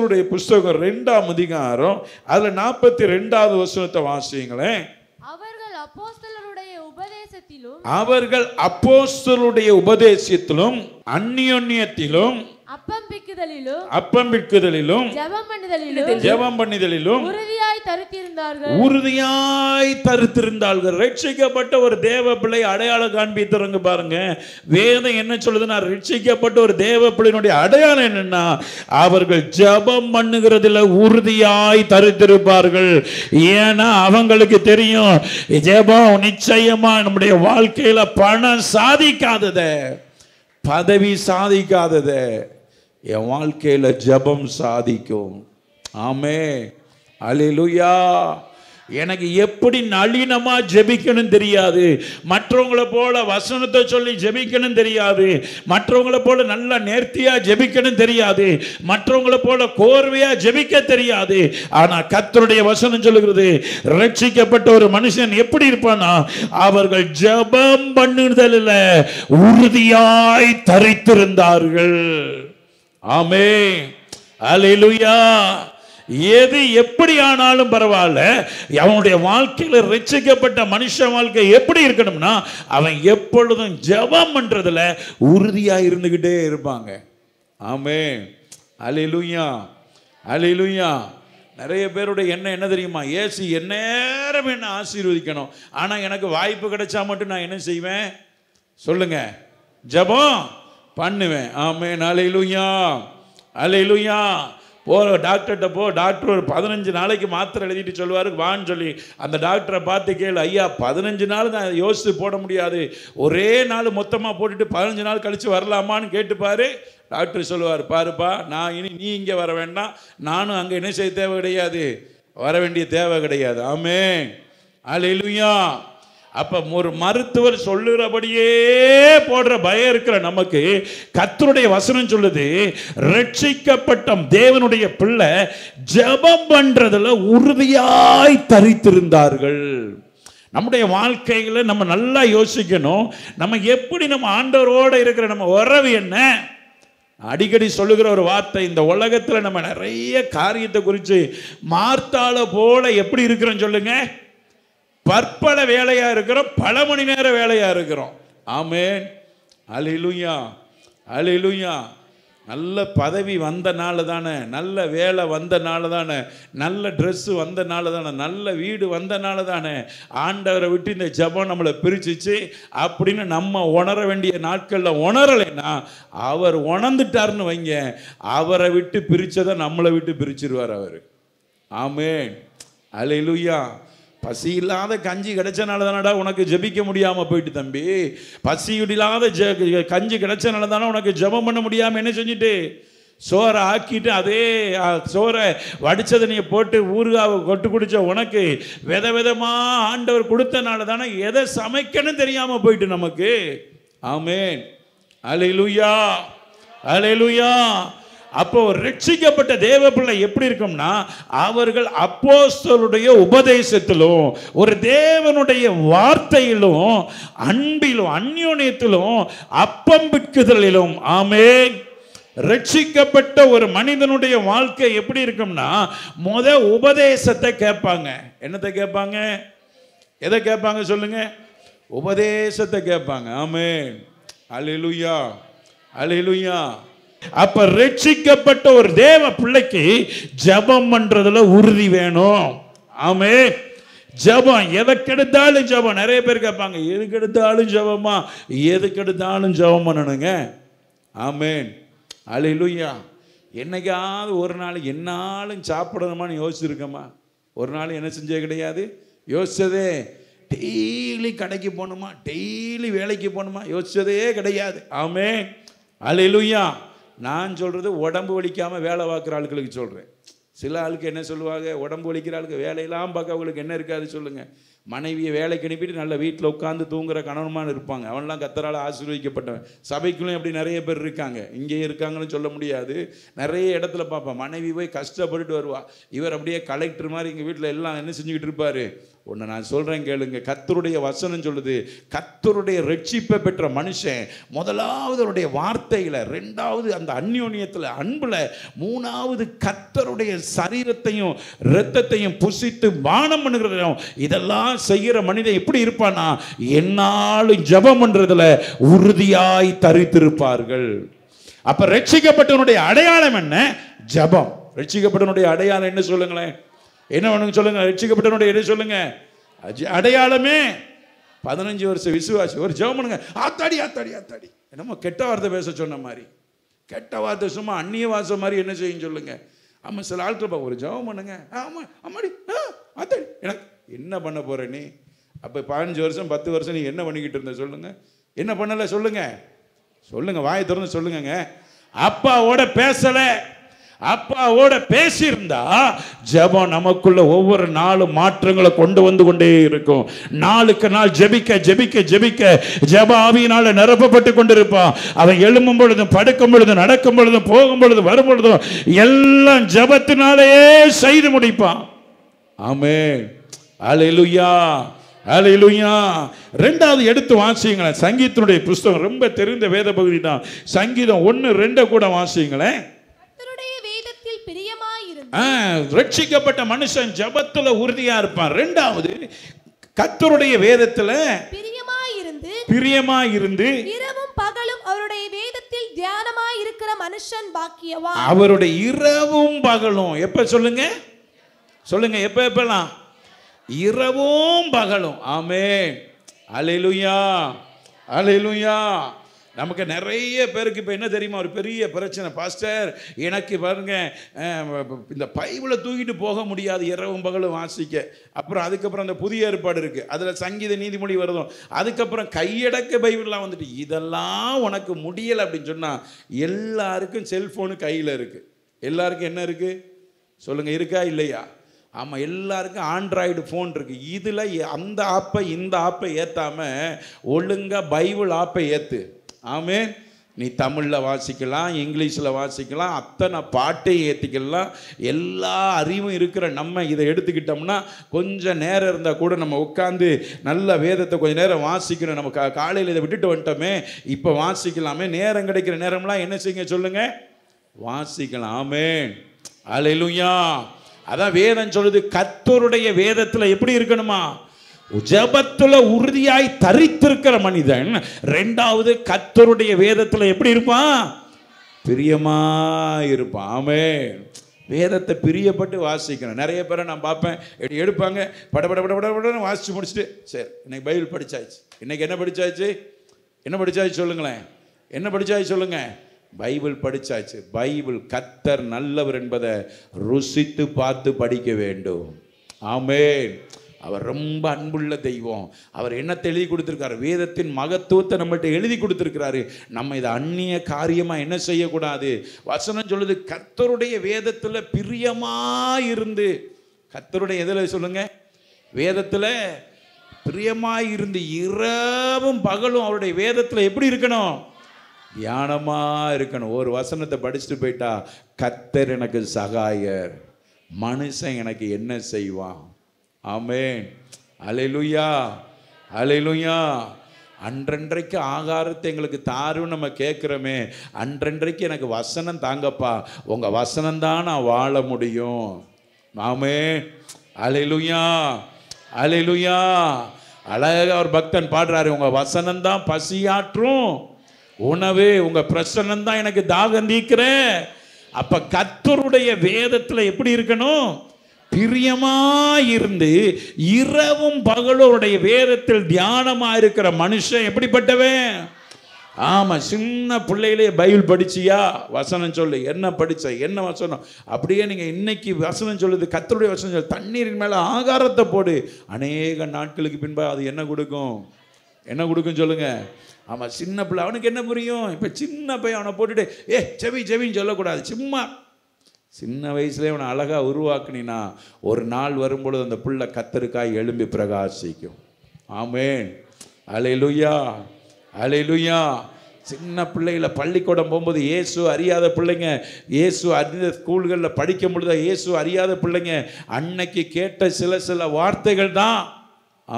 அப்போஸ்தலருடைய புஸ்தகம் ரெண்டாம் அதிகாரம் அதுல நாற்பத்தி ரெண்டாவது வசனத்தை வாசிங்களேன் அவர்கள் அப்போஸ்தலருடைய உபதேசத்திலும் அவர்கள் அப்போஸ்தலருடைய உபதேசத்திலும் அந்நியோன்யத்திலும் அப்பம் ஜெபம் பண்ணிதலிலும் ஜெபம் பண்ணுதலிலும் உறுதியாய் தருத்திருந்தார்கள் ரட்சிக்கப்பட்ட ஒரு தேவ பிள்ளை அடையாளம் காண்பித்துறங்க பாருங்க வேதம் என்ன சொல்லுதுன்னா ரட்சிக்கப்பட்ட ஒரு தேவ பிள்ளையினுடைய அடையாளம் என்னன்னா அவர்கள் ஜெபம் பண்ணுகிறதுல உறுதியாய் தருத்திருப்பார்கள் ஏன்னா அவங்களுக்கு தெரியும் ஜெபம் நிச்சயமா நம்முடைய வாழ்க்கையில பணம் சாதிக்காததை பதவி சாதிக்காததை என் வாழ்க்கையில் ஜபம் சாதிக்கும் ஆமே அலிலுயா எனக்கு எப்படி நளினமாக ஜெபிக்கணும் தெரியாது மற்றவங்கள போல வசனத்தை சொல்லி ஜெபிக்கணும் தெரியாது மற்றவங்கள போல நல்லா நேர்த்தியாக ஜெபிக்கணும் தெரியாது மற்றவங்கள போல கோர்வையாக ஜெபிக்க தெரியாது ஆனால் கத்தருடைய வசனம் சொல்லுகிறது ரட்சிக்கப்பட்ட ஒரு மனுஷன் எப்படி இருப்பானா அவர்கள் ஜபம் பண்ணுதலில் உறுதியாய் தரித்திருந்தார்கள் ஆமே அலிலுயா எது எப்படி ஆனாலும் பரவாயில்ல அவனுடைய வாழ்க்கையில் ரசிக்கப்பட்ட மனுஷ வாழ்க்கை எப்படி இருக்கணும்னா அவன் எப்பொழுதும் ஜபம் பண்ணுறதுல உறுதியாக இருந்துக்கிட்டே இருப்பாங்க ஆமே அலிலுயா அலிலுயா நிறைய பேருடைய எண்ணம் என்ன தெரியுமா ஏசி எந்நேரம் என்ன ஆசீர்வதிக்கணும் ஆனால் எனக்கு வாய்ப்பு கிடைச்சா மட்டும் நான் என்ன செய்வேன் சொல்லுங்கள் ஜபம் பண்ணுவேன் ஆமேன் அலையிலுயா அலையிலுயா போ டாக்டர்கிட்ட போ டாக்டர் ஒரு பதினஞ்சு நாளைக்கு மாத்திரை எழுதிட்டு சொல்லுவார் வான்னு சொல்லி அந்த டாக்டரை பார்த்து கேளு ஐயா பதினஞ்சு நாள் தான் யோசித்து போட முடியாது ஒரே நாள் மொத்தமாக போட்டுட்டு பதினஞ்சு நாள் கழித்து வரலாமான்னு கேட்டுப்பார் டாக்டர் சொல்லுவார் பாருப்பா நான் இனி நீ இங்கே வர வேண்டாம் நானும் அங்கே என்ன செய்ய தேவை கிடையாது வர வேண்டிய தேவை கிடையாது ஆமே அலையிலுயா அப்போ ஒரு மருத்துவர் சொல்லுகிறபடியே போடுற பயம் இருக்கிற நமக்கு கத்தருடைய வசனம் சொல்லுது ரட்சிக்கப்பட்ட தேவனுடைய பிள்ளை ஜபம் பண்ணுறதில் உறுதியாய் தரித்திருந்தார்கள் நம்முடைய வாழ்க்கையில் நம்ம நல்லா யோசிக்கணும் நம்ம எப்படி நம்ம ஆண்டவரோடு இருக்கிற நம்ம உறவு என்ன அடிக்கடி சொல்லுகிற ஒரு வார்த்தை இந்த உலகத்தில் நம்ம நிறைய காரியத்தை குறித்து மார்த்தால போல எப்படி இருக்கிறோன்னு சொல்லுங்கள் பற்பல வேலையாக இருக்கிறோம் பல மணி நேர வேலையாக இருக்கிறோம் ஆமேன் அலிலுயா அலிலுயா நல்ல பதவி வந்தனால தானே நல்ல வேலை வந்தனால தானே நல்ல ட்ரெஸ்ஸு வந்தனால தானே நல்ல வீடு வந்தனால தானே ஆண்டவரை விட்டு இந்த ஜபம் நம்மளை பிரிச்சிச்சு அப்படின்னு நம்ம உணர வேண்டிய நாட்களில் உணரலைன்னா அவர் உணர்ந்துட்டார்னு வைங்க அவரை விட்டு பிரித்ததை நம்மளை விட்டு பிரிச்சிருவார் அவர் ஆமே அலையிலுயா பசி இல்லாத கஞ்சி கிடைச்சனால தானடா உனக்கு ஜபிக்க முடியாமல் போயிட்டு தம்பி பசி இல்லாத ஜ கஞ்சி கிடைச்சனால தானே உனக்கு ஜபம் பண்ண முடியாமல் என்ன செஞ்சுட்டு சோறை ஆக்கிட்டு அதே சோறை வடித்ததை நீ போட்டு ஊறுகாவை கொட்டு குடித்த உனக்கு வித விதமாக ஆண்டவர் கொடுத்தனால தானே எதை சமைக்கணும் தெரியாமல் போயிட்டு நமக்கு ஆமேன் அலையிலுயா அலையிலுயா அப்போ ரட்சிக்கப்பட்ட தேவ பிள்ளை எப்படி இருக்கும்னா அவர்கள் அப்போஸ்தலுடைய உபதேசத்திலும் ஒரு தேவனுடைய வார்த்தையிலும் அன்பிலும் அந்யோன்யத்திலும் அப்பம் பிற்குதலிலும் ஆமே ரட்சிக்கப்பட்ட ஒரு மனிதனுடைய வாழ்க்கை எப்படி இருக்கும்னா முத உபதேசத்தை கேட்பாங்க என்னத்தை கேட்பாங்க எதை கேட்பாங்க சொல்லுங்க உபதேசத்தை கேட்பாங்க ஆமே அழிலுயா அழிலுயா அப்ப ரட்சிக்கப்பட்ட ஒரு தேவ பிள்ளைக்கு ஜபம் பண்றதுல உறுதி வேணும் ஆமே ஜபம் எதை கெடுத்தாலும் ஜபம் நிறைய பேர் கேட்பாங்க எதுக்கு எடுத்தாலும் ஜபமா எதுக்கு எடுத்தாலும் ஜபம் பண்ணணுங்க ஆமேன் அழிலுயா என்னைக்காவது ஒரு நாள் என்னாலும் சாப்பிடணுமான்னு யோசிச்சிருக்கோமா ஒரு நாள் என்ன செஞ்சே கிடையாது யோசிச்சதே டெய்லி கடைக்கு போகணுமா டெய்லி வேலைக்கு போகணுமா யோசிச்சதே கிடையாது ஆமே அழிலுயா நான் சொல்கிறது உடம்பு வலிக்காமல் வேலை பார்க்குற ஆளுகளுக்கு சொல்கிறேன் சில ஆளுக்கு என்ன சொல்லுவாங்க உடம்பு வலிக்கிற ஆளுக்கு வேலையெல்லாம் பார்க்க அவங்களுக்கு என்ன இருக்காது சொல்லுங்கள் மனைவியை வேலைக்கு அனுப்பிட்டு நல்ல வீட்டில் உட்காந்து தூங்குற கணவன்மான் இருப்பாங்க அவன்லாம் கத்தரால் ஆசீர்வதிக்கப்பட்டவன் சபைக்குள்ளேயும் அப்படி நிறைய பேர் இருக்காங்க இங்கேயே இருக்காங்கன்னு சொல்ல முடியாது நிறைய இடத்துல பார்ப்பான் மனைவி போய் கஷ்டப்பட்டுட்டு வருவா இவர் அப்படியே கலெக்டர் மாதிரி எங்கள் வீட்டில் எல்லாம் என்ன செஞ்சுக்கிட்டு இருப்பார் ஒன்று நான் சொல்கிறேன் கேளுங்க கத்தருடைய வசனம் சொல்லுது கத்தருடைய ரட்சிப்பை பெற்ற மனுஷன் முதலாவது அவருடைய வார்த்தையில் ரெண்டாவது அந்த அந்யோன்யத்தில் அன்பில் மூணாவது கத்தருடைய சரீரத்தையும் இரத்தத்தையும் புசித்து பானம் பண்ணுகிறதையும் இதெல்லாம் செய்கிற மனிதன் எப்படி இருப்பானா என்னாலும் ஜபம் பண்ணுறதுல உறுதியாய் தரித்திருப்பார்கள் அப்போ ரட்சிக்கப்பட்டவனுடைய அடையாளம் என்ன ஜபம் ரட்சிக்கப்பட்டவனுடைய அடையாளம் என்ன சொல்லுங்களேன் என்ன வேணுங்க சொல்லுங்கள் ரட்சிக்கப்பட்டவனுடைய இடம் சொல்லுங்கள் அஜி அடையாளமே பதினஞ்சு வருஷம் விசுவாசி ஒரு ஜெபம் பண்ணுங்க ஆத்தாடி ஆத்தாடி ஆத்தாடி என்னமோ கெட்ட வார்த்தை பேச சொன்ன மாதிரி கெட்ட வார்த்தை சும்மா அந்நிய வாசம் மாதிரி என்ன செய்யும் சொல்லுங்க ஆமாம் சில ஆட்கள் ஒரு ஜெபம் பண்ணுங்க ஆமாம் அம்மாடி ஆ ஆத்தாடி எனக்கு என்ன பண்ண போகிற நீ அப்போ பதினஞ்சு வருஷம் பத்து வருஷம் நீ என்ன பண்ணிக்கிட்டு இருந்த சொல்லுங்கள் என்ன பண்ணலை சொல்லுங்கள் சொல்லுங்கள் வாயை திறந்து சொல்லுங்கங்க அப்பாவோட பேசலை அப்பாவோட பேசியிருந்தா ஜபம் நமக்குள்ள ஒவ்வொரு நாளும் மாற்றங்களை கொண்டு வந்து கொண்டே இருக்கும் நாளுக்கு நாள் ஜெபிக்க ஜெபிக்க ஜெபிக்க ஜப ஆவியினால நிரப்பப்பட்டு கொண்டிருப்பான் அவன் எழும்பும் பொழுதும் படுக்கும் பொழுதும் நடக்கும் பொழுதும் போகும் பொழுதும் வரும் பொழுதும் எல்லாம் ஜபத்தினாலேயே செய்து முடிப்பான் ஆமே அலையிலுயா அலையிலுயா ரெண்டாவது எடுத்து வாசிங்களேன் சங்கீதனுடைய புஸ்தகம் ரொம்ப தெரிந்த வேத பகுதி தான் சங்கீதம் ஒன்று ரெண்டை கூட வாசிங்களேன் ரட்சிக்கப்பட்ட மனுஷன் ஜபத்துல உறுதியா இருப்பான் ரெண்டாவது கத்தருடைய வேதத்துல பிரியமா இருந்து இரவும் பகலும் அவருடைய வேதத்தில் தியானமா இருக்கிற மனுஷன் பாக்கியவா அவருடைய இரவும் பகலும் எப்ப சொல்லுங்க சொல்லுங்க எப்ப எப்பலாம் இரவும் பகலும் ஆமே அலையிலுயா அலையிலுயா நமக்கு நிறைய பேருக்கு இப்போ என்ன தெரியுமா ஒரு பெரிய பிரச்சனை பாஸ்டர் எனக்கு பாருங்க இந்த பைபிளை தூக்கிட்டு போக முடியாது இரவும் பகலும் வாசிக்க அப்புறம் அதுக்கப்புறம் அந்த புதிய ஏற்பாடு இருக்குது அதில் சங்கீத நீதிமொழி வருதும் அதுக்கப்புறம் கையடக்க பைபிள்லாம் வந்துட்டு இதெல்லாம் உனக்கு முடியலை அப்படின்னு சொன்னால் எல்லாருக்கும் செல்ஃபோனு கையில் இருக்குது எல்லாருக்கும் என்ன இருக்குது சொல்லுங்கள் இருக்கா இல்லையா ஆமாம் எல்லாருக்கும் ஆண்ட்ராய்டு ஃபோன் இருக்குது இதில் அந்த ஆப்பை இந்த ஆப்பை ஏற்றாமல் ஒழுங்காக பைபிள் ஆப்பை ஏற்று ஆமே நீ தமிழில் வாசிக்கலாம் இங்கிலீஷில் வாசிக்கலாம் அத்தனை பாட்டையும் ஏற்றிக்கலாம் எல்லா அறிவும் இருக்கிற நம்ம இதை எடுத்துக்கிட்டோம்னா கொஞ்சம் நேரம் இருந்தால் கூட நம்ம உட்காந்து நல்ல வேதத்தை கொஞ்சம் நேரம் வாசிக்கணும் நம்ம கா காலையில் இதை விட்டுட்டு வந்துட்டோமே இப்போ வாசிக்கலாமே நேரம் கிடைக்கிற நேரம்லாம் என்ன செய்யுங்க சொல்லுங்கள் வாசிக்கலாமே அலையிலுயா அதான் வேதம் சொல்லுது கத்தருடைய வேதத்தில் எப்படி இருக்கணுமா ஜபத்துல உறுதியாய் தரித்திருக்கிற மனிதன் ரெண்டாவது கத்தருடைய வேதத்துல எப்படி இருப்பான் பிரியமா வேதத்தை பிரியப்பட்டு வாசிக்கணும் நிறைய பேரை நான் பார்ப்பேன் எடுப்பாங்க படபட பட படபடன்னு வாசித்து முடிச்சுட்டு சரி இன்னைக்கு பைபிள் படித்தாச்சு இன்னைக்கு என்ன படித்தாச்சு என்ன படிச்சாச்சு சொல்லுங்களேன் என்ன படித்தாச்சு சொல்லுங்கள் பைபிள் படித்தாச்சு பைபிள் கத்தர் நல்லவர் என்பதை ருசித்து பார்த்து படிக்க வேண்டும் ஆமேன் அவர் ரொம்ப அன்புள்ள தெய்வம் அவர் என்ன எழுதி கொடுத்துருக்காரு வேதத்தின் மகத்துவத்தை நம்மகிட்ட எழுதி கொடுத்துருக்கிறாரு நம்ம இதை அந்நிய காரியமாக என்ன செய்யக்கூடாது வசனம் சொல்லுது கத்தருடைய வேதத்தில் பிரியமாக இருந்து கத்தருடைய எதில் சொல்லுங்கள் வேதத்தில் பிரியமாக இருந்து இரவும் பகலும் அவருடைய வேதத்தில் எப்படி இருக்கணும் தியானமாக இருக்கணும் ஒரு வசனத்தை படிச்சுட்டு போயிட்டா கத்தர் எனக்கு சகாயர் மனுஷன் எனக்கு என்ன செய்வான் ஆமேன் அலையிலுயா அலையிலுயா அன்றன்றைக்கு ஆகாரத்தை எங்களுக்கு தாருன்னு நம்ம கேட்குறோமே அன்றன்றைக்கு எனக்கு வசனம் தாங்கப்பா உங்கள் வசனம்தான் நான் வாழ முடியும் மாமே அலையிலுயா அலையிலுயா அழகாக ஒரு பக்தன் பாடுறாரு உங்கள் வசனம்தான் பசியாற்றும் உணவு உங்கள் பிரசனம் தான் எனக்கு தாகம் நீக்கிறேன் அப்போ கத்தருடைய வேதத்தில் எப்படி இருக்கணும் பிரியமாயிருந்து இரவும் பகலோருடைய வேதத்தில் தியானமாக இருக்கிற மனுஷன் எப்படிப்பட்டவன் ஆமாம் சின்ன பிள்ளையிலே பைபிள் படிச்சியா வசனம் சொல்லு என்ன படித்த என்ன வசனம் அப்படியே நீங்கள் இன்னைக்கு வசனம் சொல்லுது கத்தருடைய வசனம் சொல்லு தண்ணீரின் மேலே ஆகாரத்தை போடு அநேக நாட்களுக்கு பின்பாக அது என்ன கொடுக்கும் என்ன கொடுக்கும் சொல்லுங்கள் ஆமாம் சின்ன பிள்ளை அவனுக்கு என்ன புரியும் இப்போ சின்ன பையன் அவனை போட்டுட்டு ஏ செவி செவின்னு சொல்லக்கூடாது சும்மா சின்ன வயசுலேயே அவனை அழகாக உருவாக்குனா ஒரு நாள் வரும்பொழுது அந்த புள்ள கத்தருக்காய் எழும்பி பிரகாசிக்கும் ஆமேன் அலையிலுயா அலையிலுயா சின்ன பிள்ளைகளை பள்ளிக்கூடம் போகும்போது இயேசு அறியாத பிள்ளைங்க இயேசு அறிந்த ஸ்கூல்களில் படிக்கும் பொழுது இயேசு அறியாத பிள்ளைங்க அன்னைக்கு கேட்ட சில சில வார்த்தைகள் தான்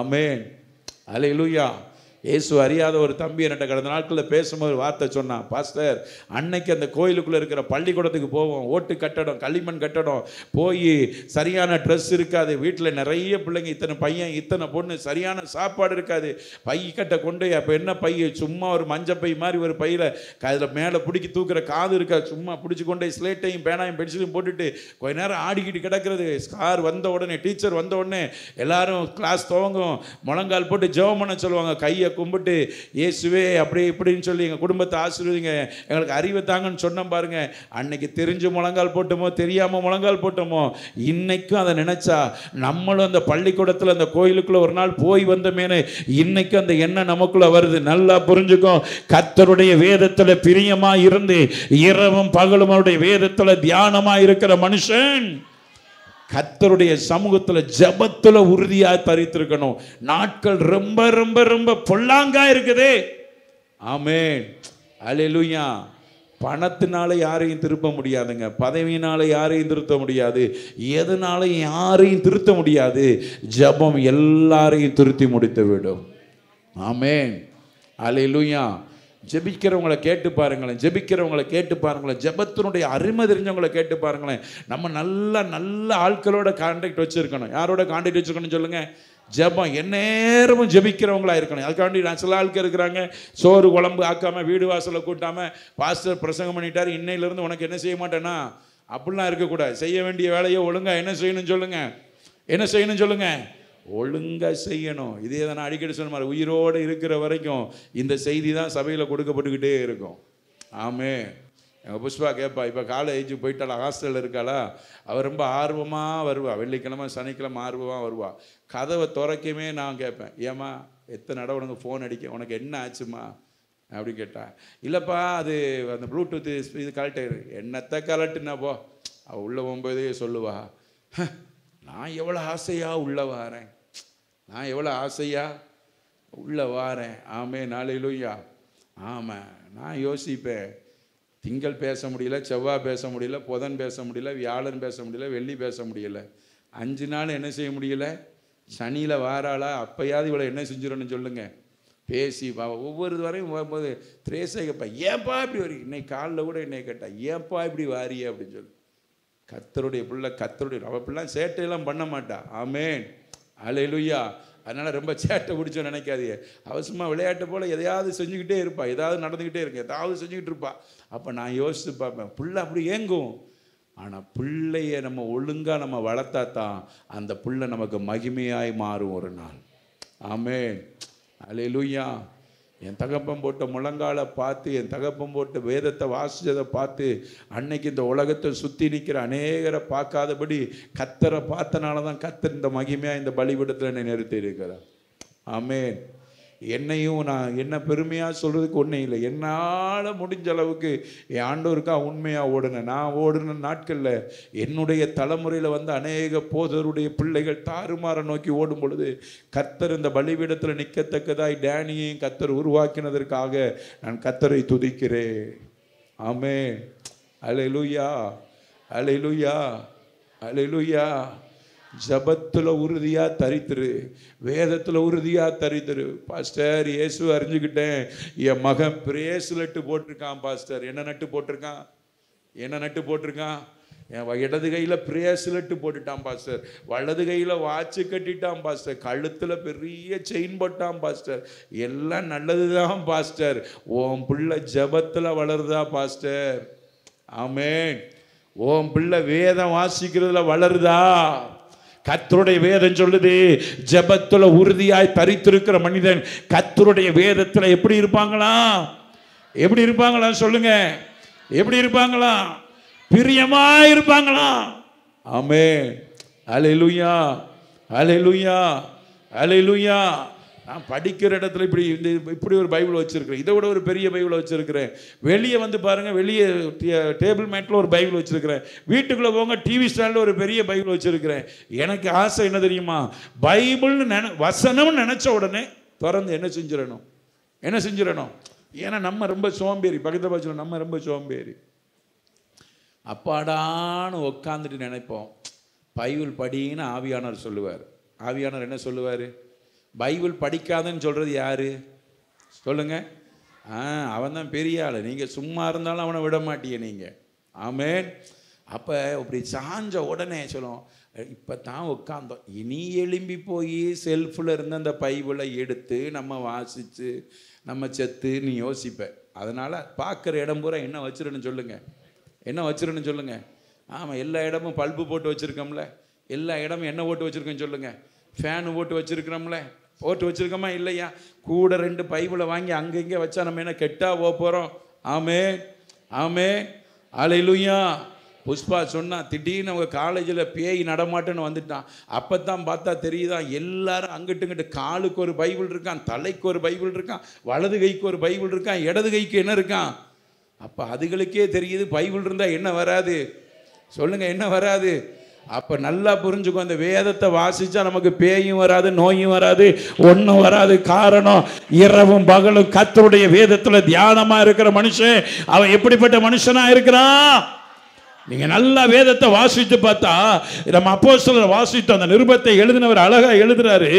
ஆமேன் அலையிலுயா இயேசு அறியாத ஒரு தம்பி என்கிட்ட கடந்த நாட்களில் பேசும்போது வார்த்தை சொன்னான் பாஸ்டர் அன்னைக்கு அந்த கோயிலுக்குள்ளே இருக்கிற பள்ளிக்கூடத்துக்கு போவோம் ஓட்டு கட்டடம் களிமண் கட்டடம் போய் சரியான ட்ரெஸ் இருக்காது வீட்டில் நிறைய பிள்ளைங்க இத்தனை பையன் இத்தனை பொண்ணு சரியான சாப்பாடு இருக்காது பை கட்ட கொண்டு அப்போ என்ன பைய சும்மா ஒரு மஞ்சள் பை மாதிரி ஒரு பையில் அதில் மேலே பிடிக்கி தூக்குற காது இருக்காது சும்மா பிடிச்சி கொண்டு ஸ்லேட்டையும் பேனாயும் பென்சிலையும் போட்டுட்டு கொஞ்ச நேரம் ஆடிக்கிட்டு கிடக்கிறது ஸ்கார் வந்த உடனே டீச்சர் வந்த உடனே எல்லாரும் கிளாஸ் துவங்கும் முழங்கால் போட்டு ஜெவம் பண்ண சொல்லுவாங்க கையை கும்பிட்டு இயேசுவே அப்படி இப்படின்னு சொல்லி எங்கள் குடும்பத்தை ஆசிர்வதிங்க எங்களுக்கு அறிவை தாங்கன்னு சொன்னோம் பாருங்க அன்னைக்கு தெரிஞ்சு முழங்கால் போட்டோமோ தெரியாமல் முழங்கால் போட்டோமோ இன்னைக்கும் அதை நினச்சா நம்மளும் அந்த பள்ளிக்கூடத்தில் அந்த கோயிலுக்குள்ளே ஒரு நாள் போய் வந்தமேனு இன்னைக்கு அந்த எண்ணம் நமக்குள்ளே வருது நல்லா புரிஞ்சுக்கும் கத்தருடைய வேதத்தில் பிரியமாக இருந்து இரவும் பகலும் அவருடைய வேதத்தில் தியானமாக இருக்கிற மனுஷன் கத்தருடைய சமூகத்தில் ஜபத்தில் உறுதியாக தரித்திருக்கணும் நாட்கள் ரொம்ப ரொம்ப ரொம்ப பொல்லாங்கா இருக்குது ஆமேன் அலையிலுயா பணத்தினால யாரையும் திருப்ப முடியாதுங்க பதவியினால யாரையும் திருத்த முடியாது எதனால யாரையும் திருத்த முடியாது ஜபம் எல்லாரையும் திருத்தி முடித்து விடும் ஆமேன் அலையிலுயா ஜெபிக்கிறவங்களை கேட்டு பாருங்களேன் ஜெபிக்கிறவங்களை கேட்டு பாருங்களேன் ஜெபத்தினுடைய அருமை தெரிஞ்சவங்களை கேட்டு பாருங்களேன் நம்ம நல்ல நல்ல ஆட்களோட கான்டாக்ட் வச்சுருக்கணும் யாரோட கான்டாக்ட் வச்சுருக்கணும் சொல்லுங்கள் ஜபம் எந்நேரமும் ஜபிக்கிறவங்களாக இருக்கணும் அதுக்காண்டி நான் சில ஆட்கள் இருக்கிறாங்க சோறு குழம்பு ஆக்காமல் வீடு வாசலை கூட்டாமல் பாஸ்டர் பிரசங்கம் பண்ணிட்டார் இன்னையிலேருந்து உனக்கு என்ன செய்ய மாட்டேன்னா அப்படிலாம் இருக்கக்கூடாது செய்ய வேண்டிய வேலையை ஒழுங்காக என்ன செய்யணும்னு சொல்லுங்கள் என்ன செய்யணும்னு சொல்லுங்கள் ஒழுங்காக செய்யணும் இதே நான் அடிக்கடி சொன்ன மாதிரி உயிரோடு இருக்கிற வரைக்கும் இந்த செய்தி தான் சபையில் கொடுக்கப்பட்டுக்கிட்டே இருக்கும் ஆமே எங்கள் புஷ்பா கேட்பா இப்போ காலேஜ் போயிட்டாலா ஹாஸ்டலில் இருக்காளா அவள் ரொம்ப ஆர்வமாக வருவாள் வெள்ளிக்கிழமை சனிக்கிழமை ஆர்வமாக வருவாள் கதவை துறைக்குமே நான் கேட்பேன் ஏம்மா எத்தனை நட உனக்கு ஃபோன் அடிக்க உனக்கு என்ன ஆச்சுமா அப்படி கேட்டாள் இல்லைப்பா அது அந்த ப்ளூடூத் இது கலெக்டர் என்னத்தை கலெக்டுனா போ அவள் உள்ளே போகும்போதே சொல்லுவா நான் எவ்வளோ ஆசையாக உள்ளே வாரேன் நான் எவ்வளோ ஆசையாக உள்ளே வாரேன் ஆமே நாளையிலும்யா ஆமாம் நான் யோசிப்பேன் திங்கள் பேச முடியல செவ்வாய் பேச முடியல புதன் பேச முடியல வியாழன் பேச முடியல வெள்ளி பேச முடியல அஞ்சு நாள் என்ன செய்ய முடியல சனியில் வாராளா அப்போயாவது இவ்வளோ என்ன செஞ்சிடணும்னு சொல்லுங்கள் பேசி பா ஒவ்வொரு வரையும் வரும்போது திரேசை கேட்பா ஏன்ப்பா இப்படி வரி இன்னைக்கு காலில் கூட என்னை கேட்டா ஏன்ப்பா இப்படி வாரியே அப்படின்னு சொல்லி கத்தருடைய பிள்ளை கத்தருடைய அவள் பிள்ளை சேட்டையெல்லாம் பண்ண மாட்டா ஆமேன் அலையிலுயா அதனால் ரொம்ப சேட்டை பிடிச்சோம் நினைக்காதீங்க அவசியமாக விளையாட்டு போல் எதையாவது செஞ்சுக்கிட்டே இருப்பாள் எதாவது நடந்துக்கிட்டே இருக்கு ஏதாவது செஞ்சுக்கிட்டு இருப்பாள் அப்போ நான் யோசித்து பார்ப்பேன் புள்ள அப்படி ஏங்கும் ஆனால் பிள்ளைய நம்ம ஒழுங்காக நம்ம வளர்த்தா தான் அந்த புள்ள நமக்கு மகிமையாய் மாறும் ஒரு நாள் ஆமே அலையிலுயா என் தகப்பம் போட்ட முழங்காலை பார்த்து என் தகப்பம் போட்ட வேதத்தை வாசித்ததை பார்த்து அன்னைக்கு இந்த உலகத்தை சுற்றி நிற்கிற அநேகரை பார்க்காதபடி கத்தரை பார்த்தனால தான் கத்தர் இந்த மகிமையாக இந்த பலிபீடத்தில் என்னை நிறுத்தி இருக்கிறார் ஆமேன் என்னையும் நான் என்ன பெருமையாக சொல்கிறதுக்கு ஒன்றும் இல்லை என்னால் முடிஞ்ச அளவுக்கு என் ஆண்டோருக்கா உண்மையாக ஓடினேன் நான் ஓடின நாட்களில் என்னுடைய தலைமுறையில் வந்து அநேக போதருடைய பிள்ளைகள் தாறுமாற நோக்கி ஓடும் பொழுது கத்தர் இந்த பலிபீடத்தில் நிற்கத்தக்கதாய் டேனியையும் கத்தர் உருவாக்கினதற்காக நான் கத்தரை துதிக்கிறேன் ஆமே அலை லூயா அலை லூயா அலை லூயா ஜபத்துல உறுதியாக தரித்துரு வேதத்தில் உறுதியாக தரித்துரு பாஸ்டர் இயேசு அறிஞ்சுக்கிட்டேன் என் மகன் பிரேசு நட்டு போட்டிருக்கான் பாஸ்டர் என்ன நட்டு போட்டிருக்கான் என்ன நட்டு போட்டிருக்கான் என் இடது கையில் பிரேஸ்லெட்டு போட்டுட்டான் பாஸ்டர் வலது கையில் வாட்சு கட்டிட்டான் பாஸ்டர் கழுத்தில் பெரிய செயின் போட்டான் பாஸ்டர் எல்லாம் நல்லது தான் பாஸ்டர் ஓம் பிள்ளை ஜபத்தில் வளருதா பாஸ்டர் ஆமே ஓம் பிள்ளை வேதம் வாசிக்கிறதுல வளருதா கத்தருடைய வேதம் சொல்லுது ஜபத்துல உறுதியாய் தரித்திருக்கிற மனிதன் கத்தருடைய வேதத்துல எப்படி இருப்பாங்களா எப்படி இருப்பாங்களா சொல்லுங்க எப்படி இருப்பாங்களா பிரியமா இருப்பாங்களா ஆமே அலை லூயா அலை லூயா அலை லூயா நான் படிக்கிற இடத்துல இப்படி இந்த இப்படி ஒரு பைபிள் வச்சுருக்கிறேன் இதை விட ஒரு பெரிய பைபிள் வச்சுருக்கிறேன் வெளியே வந்து பாருங்கள் வெளியே டேபிள் மேட்டில் ஒரு பைபிள் வச்சுருக்கிறேன் வீட்டுக்குள்ளே போங்க டிவி ஸ்டாண்டில் ஒரு பெரிய பைபிள் வச்சுருக்கிறேன் எனக்கு ஆசை என்ன தெரியுமா பைபிள்னு நின வசனம்னு நினச்ச உடனே திறந்து என்ன செஞ்சிடணும் என்ன செஞ்சிடணும் ஏன்னா நம்ம ரொம்ப சோம்பேறி பக்கத்தில் பார்த்து நம்ம ரொம்ப சோம்பேறி அப்பாடான்னு உக்காந்துட்டு நினைப்போம் பைபிள் படின்னு ஆவியானவர் சொல்லுவார் ஆவியானவர் என்ன சொல்லுவார் பைபிள் படிக்காதன்னு சொல்கிறது யார் சொல்லுங்கள் ஆ அவன் தான் பெரிய ஆள் நீங்கள் சும்மா இருந்தாலும் அவனை விட மாட்டிய நீங்கள் ஆமேன் அப்போ இப்படி சாஞ்ச உடனே சொல்லுவோம் இப்போ தான் உட்காந்தோம் இனி எலும்பி போய் செல்ஃபில் இருந்து அந்த பைபிளை எடுத்து நம்ம வாசித்து நம்ம செத்து நீ யோசிப்பேன் அதனால் பார்க்குற இடம் பூரா என்ன வச்சிருன்னு சொல்லுங்கள் என்ன வச்சிருன்னு சொல்லுங்கள் ஆமாம் எல்லா இடமும் பல்பு போட்டு வச்சுருக்கோம்ல எல்லா இடமும் என்ன போட்டு வச்சுருக்கோன்னு சொல்லுங்கள் ஃபேனு போட்டு வச்சுருக்கிறோம்ல போட்டு வச்சுருக்கோமா இல்லையா கூட ரெண்டு பைபிளை வாங்கி அங்கங்கே வச்சா நம்ம என்ன கெட்டா போக போகிறோம் ஆமே ஆமே அலையிலுயா புஷ்பா சொன்னால் திடீர்னு அவங்க காலேஜில் பேய் நடமாட்டேன்னு வந்துட்டான் அப்போ தான் பார்த்தா தெரியுதான் எல்லாரும் அங்கிட்டு இங்கிட்டு காலுக்கு ஒரு பைபிள் இருக்கான் தலைக்கு ஒரு பைபிள் இருக்கான் வலது கைக்கு ஒரு பைபிள் இருக்கான் இடது கைக்கு என்ன இருக்கான் அப்போ அதுகளுக்கே தெரியுது பைபிள் இருந்தால் என்ன வராது சொல்லுங்கள் என்ன வராது அப்போ நல்லா புரிஞ்சுக்கோ அந்த வேதத்தை வாசித்தா நமக்கு பேயும் வராது நோயும் வராது ஒன்றும் வராது காரணம் இரவும் பகலும் கத்தருடைய வேதத்தில் தியானமாக இருக்கிற மனுஷன் அவன் எப்படிப்பட்ட மனுஷனாக இருக்கிறான் நீங்க நல்லா வேதத்தை வாசித்து பார்த்தா நம்ம அப்போ சிலர் வாசித்தோம் அந்த நிருபத்தை எழுதினவர் அழகாக எழுதுறாரு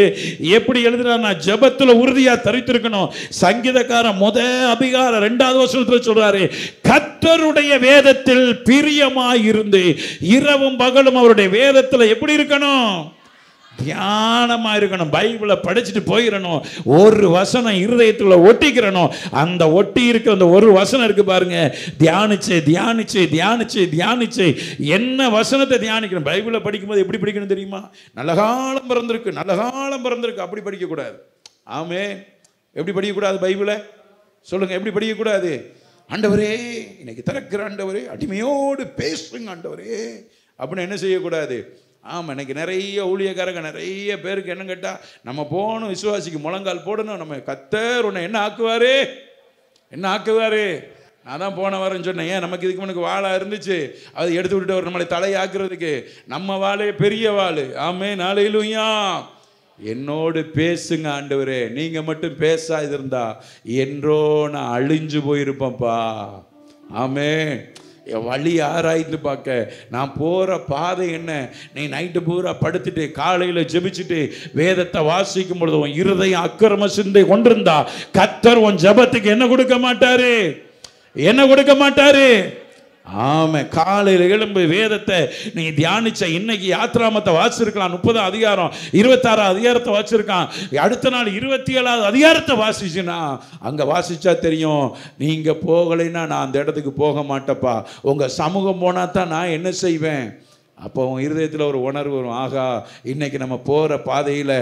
எப்படி எழுதுறாருனா ஜபத்துல உறுதியாக தரித்திருக்கணும் சங்கீதக்காரன் முத அபிகாரம் ரெண்டாவது வருஷத்தில் சொல்கிறாரு கத்தருடைய வேதத்தில் பிரியமாக இருந்து இரவும் பகலும் அவருடைய வேதத்தில் எப்படி இருக்கணும் தியானமாக இருக்கணும் பைபிளை படிச்சுட்டு போயிடணும் ஒரு வசனம் இருதயத்துல ஒட்டிக்கிறணும் அந்த ஒட்டி இருக்க அந்த ஒரு வசனம் இருக்குது பாருங்க தியானிச்சு தியானிச்சு தியானிச்சு தியானிச்சு என்ன வசனத்தை தியானிக்கணும் பைபிளை படிக்கும்போது எப்படி படிக்கணும் தெரியுமா நல்ல காலம் பிறந்திருக்கு நல்ல காலம் பிறந்திருக்கு அப்படி படிக்கக்கூடாது ஆமே எப்படி படிக்கக்கூடாது பைபிளை சொல்லுங்கள் எப்படி படிக்கக்கூடாது ஆண்டவரே இன்னைக்கு திறக்கிற ஆண்டவரே அடிமையோடு பேசுங்க ஆண்டவரே அப்படின்னு என்ன செய்யக்கூடாது ஆமாம் எனக்கு நிறைய ஊழியக்காரங்க நிறைய பேருக்கு என்ன கேட்டால் நம்ம போகணும் விசுவாசிக்கு முழங்கால் போடணும் நம்ம கத்தர் உன்னை என்ன ஆக்குவார் என்ன ஆக்குவார் நான் தான் போன வரேன் சொன்னேன் ஏன் நமக்கு இதுக்கு முன்னுக்கு வாழாக இருந்துச்சு அதை எடுத்து விட்டுட்டு அவர் நம்மளை தலையாக்குறதுக்கு நம்ம வாழையே பெரிய வாள் ஆமே நாளையிலுயா என்னோடு பேசுங்க ஆண்டவரே நீங்கள் மட்டும் பேசாது இருந்தா என்றோ நான் அழிஞ்சு போயிருப்பேன்ப்பா ஆமே என் வழி ஆராய்ந்து பார்க்க நான் போகிற பாதை என்ன நீ நைட்டு பூரா படுத்துட்டு காலையில் ஜெபிச்சுட்டு வேதத்தை வாசிக்கும் பொழுது உன் இருதயம் அக்கிரம சிந்தை கொண்டிருந்தா கத்தர் உன் ஜபத்துக்கு என்ன கொடுக்க மாட்டாரு என்ன கொடுக்க மாட்டாரு ஆமாம் காலையில் எழும்பு வேதத்தை நீ தியானிச்ச இன்னைக்கு யாத்ராமத்தை வாசிச்சிருக்கலாம் முப்பதாம் அதிகாரம் இருபத்தாறாம் அதிகாரத்தை வாசிச்சிருக்கான் அடுத்த நாள் இருபத்தி ஏழாவது அதிகாரத்தை வாசிச்சுனா அங்கே வாசிச்சா தெரியும் நீங்கள் போகலைன்னா நான் அந்த இடத்துக்கு போக மாட்டேப்பா உங்கள் சமூகம் போனால் தான் நான் என்ன செய்வேன் அப்போ அவன் இருதயத்தில் ஒரு உணர்வு வரும் ஆகா இன்னைக்கு நம்ம போகிற பாதையில்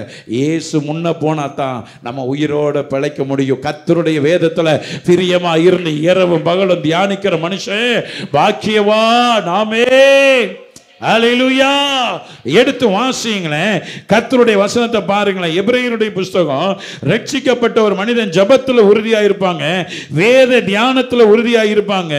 ஏசு முன்ன போனால் தான் நம்ம உயிரோட பிழைக்க முடியும் கத்தருடைய வேதத்தில் பிரியமாக இருந்து இரவும் பகலும் தியானிக்கிற மனுஷன் பாக்கியவா நாமே அலையிலுயா எடுத்து வாசிங்களேன் கத்தருடைய வசனத்தை பாருங்களேன் எப்ரேயருடைய புஸ்தகம் ரட்சிக்கப்பட்ட ஒரு மனிதன் ஜபத்தில் உறுதியாக இருப்பாங்க வேத தியானத்தில் உறுதியாக இருப்பாங்க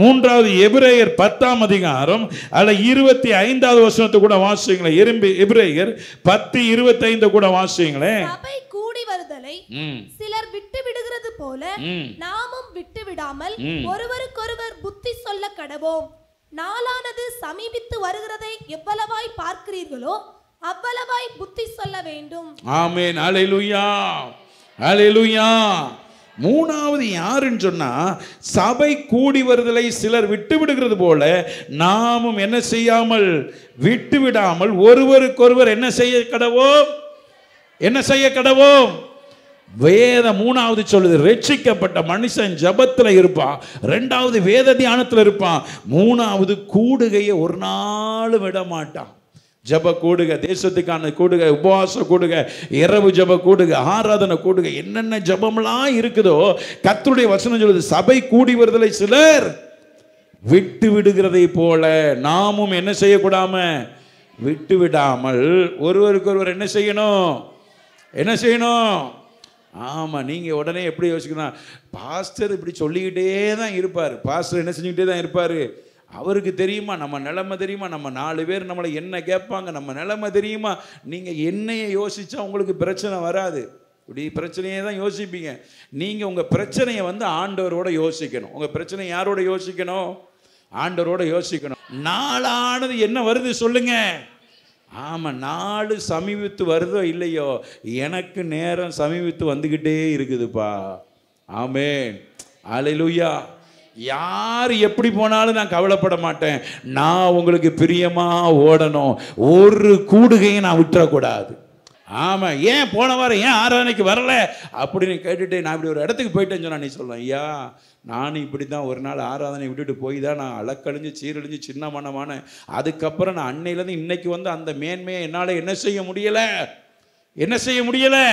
மூன்றாவது எபிரேயர் பத்தாம் அதிகாரம் அல்ல இருபத்தி ஐந்தாவது வசனத்தை கூட வாசிங்களேன் எறும்பு எபிரேயர் பத்து இருபத்தி ஐந்து கூட வாசிங்களேன் கூடி வருதலை சிலர் விட்டு விடுகிறது போல நாமும் விட்டு விடாமல் ஒருவருக்கொருவர் புத்தி சொல்ல கடவோம் நாளானது சமீபித்து வருகிறதை எவ்வளவாய் பார்க்கிறீர்களோ அவ்வளவாய் புத்தி சொல்ல வேண்டும் ஆமேன் அலையிலுயா அலையிலுயா மூணாவது யாருன்னு சொன்னால் சபை கூடி வருதலை சிலர் விட்டு விடுகிறது போல நாமும் என்ன செய்யாமல் விட்டு விடாமல் ஒருவருக்கொருவர் என்ன செய்ய கடவோம் என்ன செய்ய கடவோம் வேத மூணாவது சொல்லுது ரட்சிக்கப்பட்ட மனுஷன் ஜபத்தில் இருப்பான் ரெண்டாவது வேத தியானத்தில் இருப்பான் மூணாவது கூடுகையை ஒரு நாள் விட மாட்டான் ஜப கூடுக தேசத்துக்கான கூடுக உபவாச கூடுக இரவு ஜப கூடுக ஆராதனை கூடுக என்னென்ன ஜபம்லாம் இருக்குதோ கத்துடைய வசனம் சொல்லுது சபை கூடி வருதலை சிலர் விட்டு விடுகிறதை போல நாமும் என்ன செய்யக்கூடாம விட்டு விடாமல் ஒருவருக்கு ஒருவர் என்ன செய்யணும் என்ன செய்யணும் ஆமாம் நீங்கள் உடனே எப்படி யோசிக்கணும் பாஸ்டர் இப்படி சொல்லிக்கிட்டே தான் இருப்பார் பாஸ்டர் என்ன செஞ்சுக்கிட்டே தான் இருப்பார் அவருக்கு தெரியுமா நம்ம நிலமை தெரியுமா நம்ம நாலு பேர் நம்மளை என்ன கேட்பாங்க நம்ம நிலமை தெரியுமா நீங்கள் என்னையை யோசித்தா உங்களுக்கு பிரச்சனை வராது இப்படி பிரச்சனையே தான் யோசிப்பீங்க நீங்கள் உங்கள் பிரச்சனையை வந்து ஆண்டவரோட யோசிக்கணும் உங்கள் பிரச்சனை யாரோட யோசிக்கணும் ஆண்டவரோட யோசிக்கணும் நாளானது என்ன வருது சொல்லுங்கள் ஆமாம் நாள் சமீபித்து வருதோ இல்லையோ எனக்கு நேரம் சமீபித்து வந்துக்கிட்டே இருக்குதுப்பா ஆமே அலையிலுயா யார் எப்படி போனாலும் நான் கவலைப்பட மாட்டேன் நான் உங்களுக்கு பிரியமாக ஓடணும் ஒரு கூடுகையும் நான் விட்டுறக்கூடாது ஆமாம் ஏன் போன வாரம் ஏன் ஆராதனைக்கு வரல அப்படின்னு கேட்டுட்டு நான் இப்படி ஒரு இடத்துக்கு போயிட்டேன்னு சொன்னா நீ சொல்லுவேன் ஐயா நானும் இப்படி தான் ஒரு நாள் ஆராதனை விட்டுட்டு போய் தான் நான் அலக்கழிஞ்சு சீரழிஞ்சு சின்ன மனமான அதுக்கப்புறம் நான் அன்னையிலேருந்து இன்னைக்கு வந்து அந்த மேன்மையை என்னால் என்ன செய்ய முடியலை என்ன செய்ய முடியலை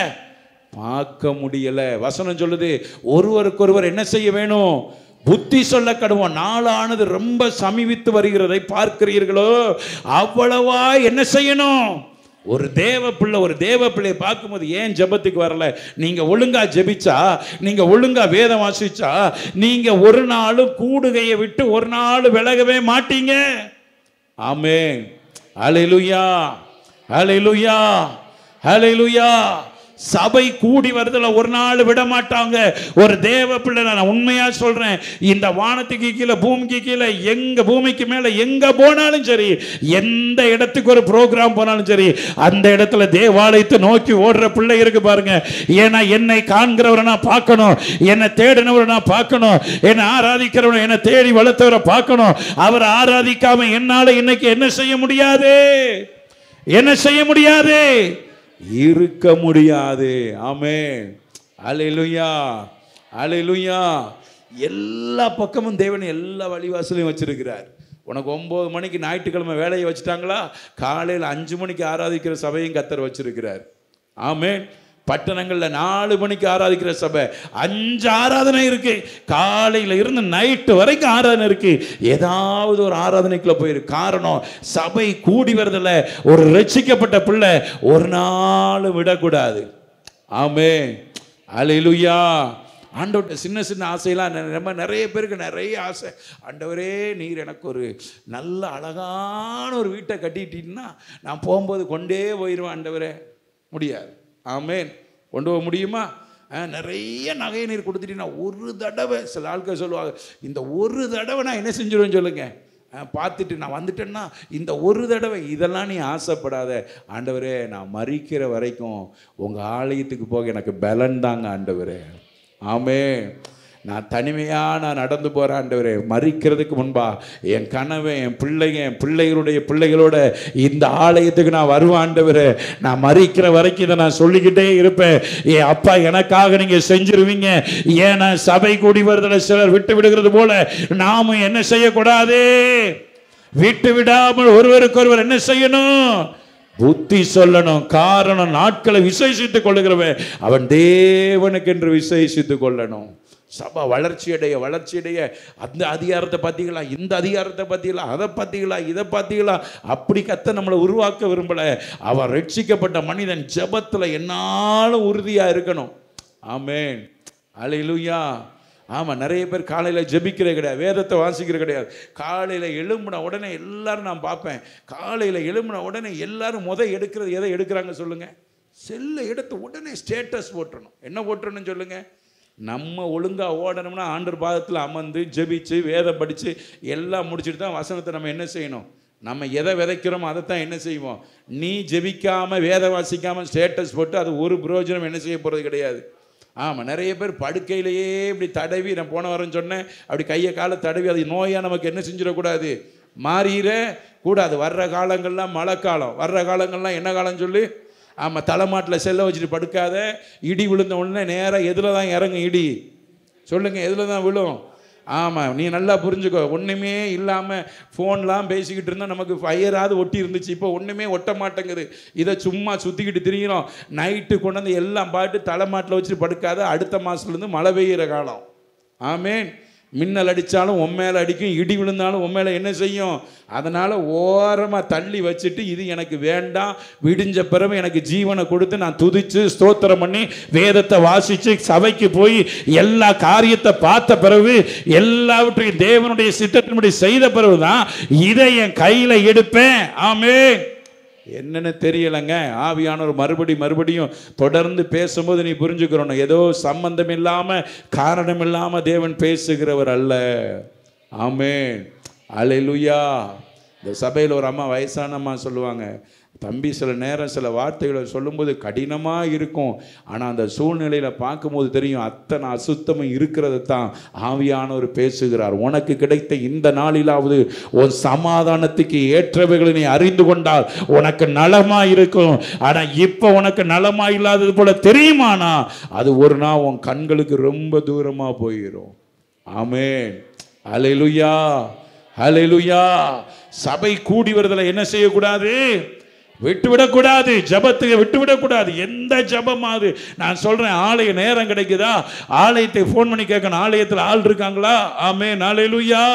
பார்க்க முடியலை வசனம் சொல்லுது ஒருவருக்கொருவர் என்ன செய்ய வேணும் புத்தி சொல்ல கடுவோம் நாளானது ரொம்ப சமீபித்து வருகிறதை பார்க்கிறீர்களோ அவ்வளவா என்ன செய்யணும் ஒரு தேவ பிள்ளை ஒரு தேவ பிள்ளையை பார்க்கும்போது ஏன் ஜபத்துக்கு வரல நீங்கள் ஒழுங்கா ஜபிச்சா நீங்கள் ஒழுங்கா வேதம் வாசிச்சா நீங்கள் ஒரு நாள் கூடுகையை விட்டு ஒரு நாள் விலகவே மாட்டீங்க ஆமே அலையிலுயா அலையிலுயா அலையிலுயா சபை கூடி வருதுல ஒரு நாள் விட மாட்டாங்க ஒரு தேவ பிள்ளை நான் உண்மையா சொல்றேன் இந்த வானத்துக்கு கீழே பூமிக்கு கீழே எங்க பூமிக்கு மேல எங்க போனாலும் சரி எந்த இடத்துக்கு ஒரு ப்ரோக்ராம் போனாலும் சரி அந்த இடத்துல தேவாலயத்தை நோக்கி ஓடுற பிள்ளை இருக்கு பாருங்க ஏன்னா என்னை காண்கிறவரை நான் பார்க்கணும் என்னை தேடினவரை நான் பார்க்கணும் என்னை ஆராதிக்கிறவரை என்னை தேடி வளர்த்தவரை பார்க்கணும் அவர் ஆராதிக்காம என்னால இன்னைக்கு என்ன செய்ய முடியாது என்ன செய்ய முடியாது இருக்க முடியாது ஆமே அலையிலுயா அலையிலுயா எல்லா பக்கமும் தேவன் எல்லா வழிவாசலையும் வச்சிருக்கிறார் உனக்கு ஒம்பது மணிக்கு ஞாயிற்றுக்கிழமை வேலையை வச்சுட்டாங்களா காலையில் அஞ்சு மணிக்கு ஆராதிக்கிற சபையும் கத்தர் வச்சிருக்கிறார் ஆமே பட்டணங்களில் நாலு மணிக்கு ஆராதிக்கிற சபை அஞ்சு ஆராதனை இருக்குது காலையில் இருந்து நைட்டு வரைக்கும் ஆராதனை இருக்குது ஏதாவது ஒரு ஆராதனைக்குள்ளே போயிரு காரணம் சபை கூடி வரதில்ல ஒரு ரட்சிக்கப்பட்ட பிள்ளை ஒரு நாள் விடக்கூடாது ஆமே அலையிலுயா ஆண்டவர்கிட்ட சின்ன சின்ன ஆசையெல்லாம் நம்ம நிறைய பேருக்கு நிறைய ஆசை ஆண்டவரே நீர் எனக்கு ஒரு நல்ல அழகான ஒரு வீட்டை கட்டிட்டீங்கன்னா நான் போகும்போது கொண்டே போயிடுவேன் ஆண்டவரே முடியாது ஆமேன் கொண்டு போக முடியுமா நிறைய நகை நீர் கொடுத்துட்டீங்கன்னா ஒரு தடவை சில ஆட்கள் சொல்லுவாங்க இந்த ஒரு தடவை நான் என்ன செஞ்சிடுவேன் சொல்லுங்கள் பார்த்துட்டு நான் வந்துட்டேன்னா இந்த ஒரு தடவை இதெல்லாம் நீ ஆசைப்படாத ஆண்டவரே நான் மறிக்கிற வரைக்கும் உங்கள் ஆலயத்துக்கு போக எனக்கு பலன் தாங்க ஆண்டவரே ஆமே நான் தனிமையாக நான் நடந்து போகிற மறிக்கிறதுக்கு முன்பா என் கனவு என் பிள்ளைங்க என் பிள்ளைகளுடைய பிள்ளைகளோட இந்த ஆலயத்துக்கு நான் வருவாண்டவர் நான் மறிக்கிற வரைக்கும் இதை நான் சொல்லிக்கிட்டே இருப்பேன் என் அப்பா எனக்காக நீங்கள் செஞ்சிருவீங்க ஏன்னா சபை கூடி வருதில் சிலர் விட்டு விடுகிறது போல நாமும் என்ன செய்யக்கூடாது விட்டு விடாமல் ஒருவருக்கு ஒருவர் என்ன செய்யணும் புத்தி சொல்லணும் காரணம் நாட்களை விசேஷித்துக் கொள்ளுகிறவன் அவன் தேவனுக்கென்று விசேஷித்துக் கொள்ளணும் சபா வளர்ச்சியடைய வளர்ச்சியடைய அந்த அதிகாரத்தை பார்த்தீங்களா இந்த அதிகாரத்தை பார்த்தீங்களா அதை பார்த்தீங்களா இதை பார்த்தீங்களா அப்படி கத்த நம்மளை உருவாக்க விரும்பலை அவர் ரட்சிக்கப்பட்ட மனிதன் ஜபத்தில் என்னாலும் உறுதியாக இருக்கணும் ஆமேன் அலையிலுயா ஆமாம் நிறைய பேர் காலையில் ஜபிக்கிற கிடையாது வேதத்தை வாசிக்கிற கிடையாது காலையில் எழும்புன உடனே எல்லாரும் நான் பார்ப்பேன் காலையில் எழும்புன உடனே எல்லாரும் முத எடுக்கிறது எதை எடுக்கிறாங்க சொல்லுங்கள் செல்லை எடுத்து உடனே ஸ்டேட்டஸ் போட்டணும் என்ன போட்டணும்னு சொல்லுங்கள் நம்ம ஒழுங்காக ஓடணும்னா ஆண்டர் பாதத்தில் அமர்ந்து ஜெபிச்சு வேதம் படித்து எல்லாம் முடிச்சுட்டு தான் வசனத்தை நம்ம என்ன செய்யணும் நம்ம எதை விதைக்கிறோமோ அதை தான் என்ன செய்வோம் நீ ஜெபிக்காமல் வேத வாசிக்காமல் ஸ்டேட்டஸ் போட்டு அது ஒரு பிரயோஜனம் என்ன செய்ய போகிறது கிடையாது ஆமாம் நிறைய பேர் படுக்கையிலேயே இப்படி தடவி நான் போன வரேன் சொன்னேன் அப்படி கையை காலை தடவி அது நோயாக நமக்கு என்ன செஞ்சிடக்கூடாது மாறிட கூடாது வர்ற காலங்கள்லாம் மழை காலம் வர்ற காலங்கள்லாம் என்ன காலம் சொல்லி ஆமாம் தலைமாட்டில் செல்லை வச்சுட்டு படுக்காத இடி விழுந்த உடனே நேராக எதில் தான் இறங்கும் இடி சொல்லுங்கள் எதில் தான் விழும் ஆமாம் நீ நல்லா புரிஞ்சுக்கோ ஒன்றுமே இல்லாமல் ஃபோன்லாம் பேசிக்கிட்டு இருந்தால் நமக்கு ஃபயராது ஒட்டி இருந்துச்சு இப்போ ஒன்றுமே ஒட்ட மாட்டேங்குது இதை சும்மா சுற்றிக்கிட்டு திரியிறோம் நைட்டு கொண்டாந்து எல்லாம் பாட்டு தலைமாட்டில் வச்சுட்டு படுக்காத அடுத்த மாதத்துலேருந்து மழை பெய்கிற காலம் ஆமேன் மின்னல் அடித்தாலும் உன் மேலே அடிக்கும் இடி விழுந்தாலும் உன் மேலே என்ன செய்யும் அதனால் ஓரமாக தள்ளி வச்சுட்டு இது எனக்கு வேண்டாம் விடிஞ்ச பிறகு எனக்கு ஜீவனை கொடுத்து நான் துதித்து ஸ்தோத்திரம் பண்ணி வேதத்தை வாசித்து சபைக்கு போய் எல்லா காரியத்தை பார்த்த பிறகு எல்லாவற்றையும் தேவனுடைய சித்தத்தின்படி செய்த பிறகு தான் இதை என் கையில் எடுப்பேன் ஆமே என்னென்னு தெரியலைங்க ஆவியானவர் மறுபடி மறுபடியும் தொடர்ந்து பேசும்போது நீ புரிஞ்சுக்கிறோம் ஏதோ சம்பந்தம் இல்லாமல் காரணம் இல்லாமல் தேவன் பேசுகிறவர் அல்ல ஆமே அலையிலுயா இந்த சபையில் ஒரு அம்மா வயசானம்மா சொல்லுவாங்க தம்பி சில நேரம் சில வார்த்தைகளை சொல்லும்போது கடினமாக இருக்கும் ஆனால் அந்த சூழ்நிலையில் பார்க்கும்போது தெரியும் அத்தனை அசுத்தமும் இருக்கிறது தான் ஆவியானவர் பேசுகிறார் உனக்கு கிடைத்த இந்த நாளிலாவது உன் சமாதானத்துக்கு ஏற்றவைகளை நீ அறிந்து கொண்டால் உனக்கு நலமாக இருக்கும் ஆனால் இப்போ உனக்கு நலமாக இல்லாதது போல தெரியுமானா அது ஒரு நாள் உன் கண்களுக்கு ரொம்ப தூரமாக போயிடும் ஆமே அலையிலுயா ஹலெலுயா சபை கூடி வருதுல என்ன செய்யக்கூடாது விட்டுவிடக்கூடாது ஜபத்துக்கு விட்டுவிடக்கூடாது எந்த ஜபம் அது நான் சொல்கிறேன் ஆலய நேரம் கிடைக்குதா ஆலயத்தை ஃபோன் பண்ணி கேட்கணும் ஆலயத்தில் ஆள் இருக்காங்களா ஆமே நாளையிலுயா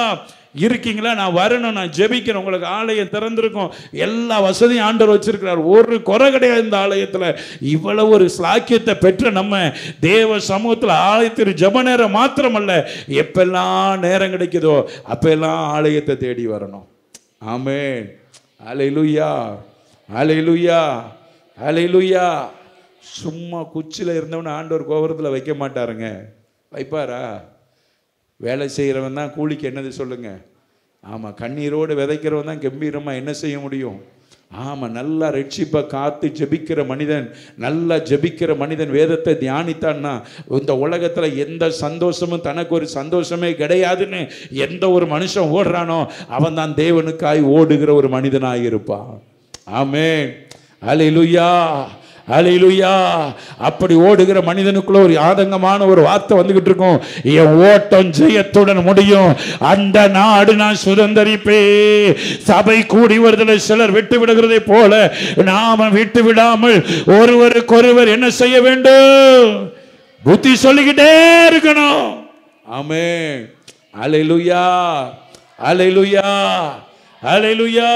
இருக்கீங்களா நான் வரணும் நான் ஜெபிக்கணும் உங்களுக்கு ஆலயம் திறந்திருக்கும் எல்லா வசதியும் ஆண்டர் வச்சிருக்கிறார் ஒரு குறை கிடையாது இந்த ஆலயத்தில் இவ்வளவு ஒரு ஸ்லாக்கியத்தை பெற்ற நம்ம தேவ சமூகத்தில் ஆலயத்தில் ஜப நேரம் மாத்திரமல்ல எப்பெல்லாம் நேரம் கிடைக்குதோ அப்பெல்லாம் ஆலயத்தை தேடி வரணும் ஆமே அலையிலுயா அலையிலுயா அலையிலுயா சும்மா குச்சியில் இருந்தவன ஆண்டவர் கோபுரத்தில் வைக்க மாட்டாருங்க வைப்பாரா வேலை செய்கிறவன் தான் கூலிக்கு என்னது சொல்லுங்கள் ஆமாம் கண்ணீரோடு விதைக்கிறவன் தான் கம்பீரமாக என்ன செய்ய முடியும் ஆமாம் நல்லா ரட்சிப்பை காத்து ஜபிக்கிற மனிதன் நல்லா ஜபிக்கிற மனிதன் வேதத்தை தியானித்தான்னா இந்த உலகத்தில் எந்த சந்தோஷமும் தனக்கு ஒரு சந்தோஷமே கிடையாதுன்னு எந்த ஒரு மனுஷன் ஓடுறானோ அவன் தான் தேவனுக்காய் ஓடுகிற ஒரு மனிதனாக இருப்பான் ஆமே அலை அலையிலுயா அப்படி ஓடுகிற மனிதனுக்குள்ள ஒரு ஆதங்கமான ஒரு வார்த்தை வந்துகிட்டு இருக்கும் என் ஓட்டம் ஜெயத்துடன் முடியும் அந்த நாடு நான் சுதந்திரிப்பே சபை கூடி வருதலை சிலர் விட்டு விடுகிறதை போல நாம விட்டு விடாமல் ஒருவருக்கொருவர் என்ன செய்ய வேண்டும் புத்தி சொல்லிக்கிட்டே இருக்கணும் ஆமே அலையிலுயா அலையிலுயா அலையிலுயா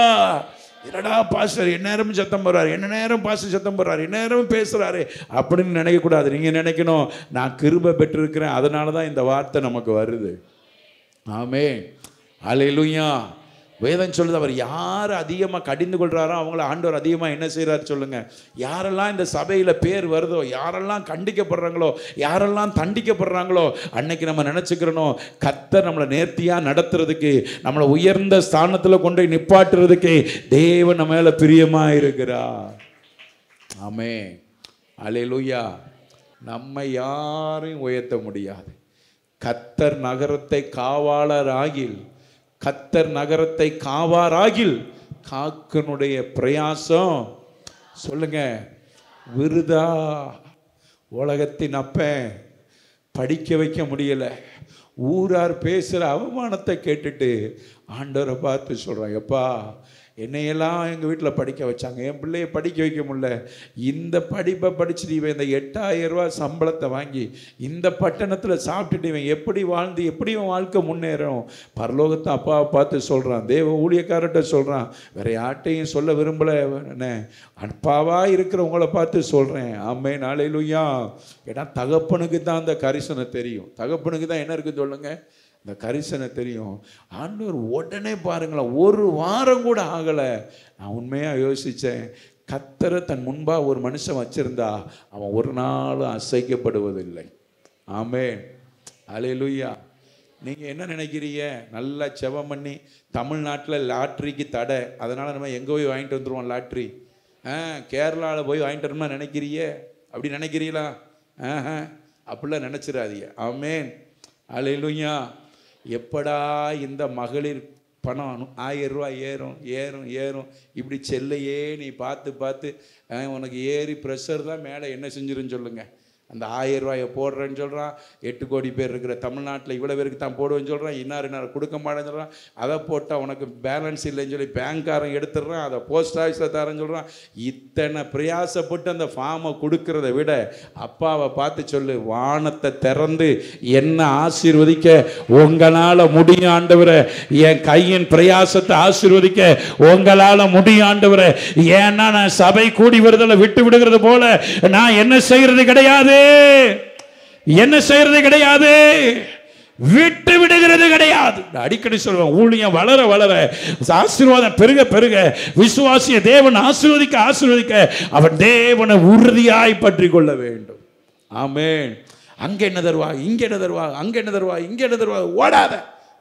என்னடா பாஸ்டர் நேரமும் சத்தம் போடுறாரு என்ன நேரம் பாஸ்டர் சத்தம் போடுறாரு நேரமும் பேசுகிறாரு அப்படின்னு நினைக்கக்கூடாது நீங்கள் நினைக்கணும் நான் கிருபை பெற்றிருக்கிறேன் அதனால தான் இந்த வார்த்தை நமக்கு வருது ஆமே அலையிலுயா வேதம் சொல்லுது அவர் யார் அதிகமாக கடிந்து கொள்கிறாரோ அவங்கள ஆண்டவர் அதிகமாக என்ன செய்கிறாரு சொல்லுங்கள் யாரெல்லாம் இந்த சபையில் பேர் வருதோ யாரெல்லாம் கண்டிக்கப்படுறாங்களோ யாரெல்லாம் தண்டிக்கப்படுறாங்களோ அன்னைக்கு நம்ம நினச்சிக்கிறனோ கத்தை நம்மளை நேர்த்தியாக நடத்துறதுக்கு நம்மளை உயர்ந்த ஸ்தானத்தில் கொண்டு போய் நிப்பாட்டுறதுக்கு தேவன் நம்ம மேலே பிரியமாக இருக்கிறா ஆமே லூயா நம்ம யாரையும் உயர்த்த முடியாது கத்தர் நகரத்தை காவலர் ஆகில் கத்தர் நகரத்தை காவாராகில் காக்கனுடைய பிரயாசம் சொல்லுங்க விருதா உலகத்தின் அப்பன் படிக்க வைக்க முடியலை ஊரார் பேசுகிற அவமானத்தை கேட்டுட்டு ஆண்டவரை பார்த்து சொல்கிறான் எப்பா என்னையெல்லாம் எங்கள் வீட்டில் படிக்க வச்சாங்க என் பிள்ளைய படிக்க வைக்க முடில இந்த படிப்பை படிச்சுட்டு இவன் இந்த ரூபா சம்பளத்தை வாங்கி இந்த பட்டணத்தில் சாப்பிட்டுட்டு இவன் எப்படி வாழ்ந்து எப்படி இவன் வாழ்க்கை முன்னேறும் பரலோகத்தை அப்பாவை பார்த்து சொல்கிறான் தேவ ஊழியக்காரர்கிட்ட சொல்கிறான் வேறு யார்கிட்டையும் சொல்ல விரும்பலை என்ன அப்பாவாக இருக்கிறவங்களை பார்த்து சொல்கிறேன் ஆமே நாளையிலும் ஏன்னா தகப்பனுக்கு தான் அந்த கரிசனை தெரியும் தகப்பனுக்கு தான் என்ன இருக்குன்னு சொல்லுங்கள் இந்த கரிசனை தெரியும் ஆண்டவர் உடனே பாருங்களேன் ஒரு வாரம் கூட ஆகலை நான் உண்மையாக யோசித்தேன் கத்தரை தன் முன்பாக ஒரு மனுஷன் வச்சுருந்தா அவன் ஒரு நாளும் அசைக்கப்படுவதில்லை ஆமே லூயா நீங்கள் என்ன நினைக்கிறீங்க நல்லா செவம் பண்ணி தமிழ்நாட்டில் லாட்ரிக்கு தடை அதனால் நம்ம எங்கே போய் வாங்கிட்டு வந்துடுவோம் லாட்ரி ஆ கேரளாவில் போய் வாங்கிட்டு வரணும்னா நினைக்கிறிய அப்படி நினைக்கிறீங்களா ஆஹ அப்படிலாம் நினச்சிடாதீங்க ஆமேன் அலையிலுயா எப்படா இந்த மகளிர் பணம் ஆயிரம் ரூபா ஏறும் ஏறும் ஏறும் இப்படி செல்லையே நீ பார்த்து பார்த்து உனக்கு ஏறி ப்ரெஷர் தான் மேலே என்ன செஞ்சிருன்னு சொல்லுங்கள் அந்த ஆயிரம் ரூபாயை போடுறேன்னு சொல்கிறான் எட்டு கோடி பேர் இருக்கிற தமிழ்நாட்டில் இவ்வளோ பேருக்கு தான் போடுவேன்னு சொல்கிறான் இன்னார் இன்னார் கொடுக்க மாட்டேன்னு சொல்கிறான் அதை போட்டால் உனக்கு பேலன்ஸ் இல்லைன்னு சொல்லி பேங்க்காரன் எடுத்துடுறான் அதை போஸ்ட் ஆஃபீஸில் தரேன்னு சொல்கிறான் இத்தனை பிரயாசப்பட்டு அந்த ஃபார்மை கொடுக்கறத விட அப்பாவை பார்த்து சொல்லு வானத்தை திறந்து என்ன ஆசீர்வதிக்க உங்களால் முடியும் என் கையின் பிரயாசத்தை ஆசீர்வதிக்க உங்களால் முடியாண்டவரை ஏன்னா நான் சபை கூடி வருதலை விட்டு விடுகிறது போல நான் என்ன செய்கிறது கிடையாது கிடையாது என்ன செய்யறது கிடையாது விட்டு விடுகிறது கிடையாது அடிக்கடி சொல்லுவேன் ஊழியம் வளர வளர ஆசீர்வாதம் பெருக பெருக விசுவாசிய தேவன் ஆசீர்வதிக்க ஆசீர்வதிக்க அவன் தேவனை உறுதியாய் பற்றி கொள்ள வேண்டும் ஆமேன் அங்கே என்ன தருவா இங்க என்ன தருவா அங்க என்ன தருவா இங்க என்ன தருவா ஓடாத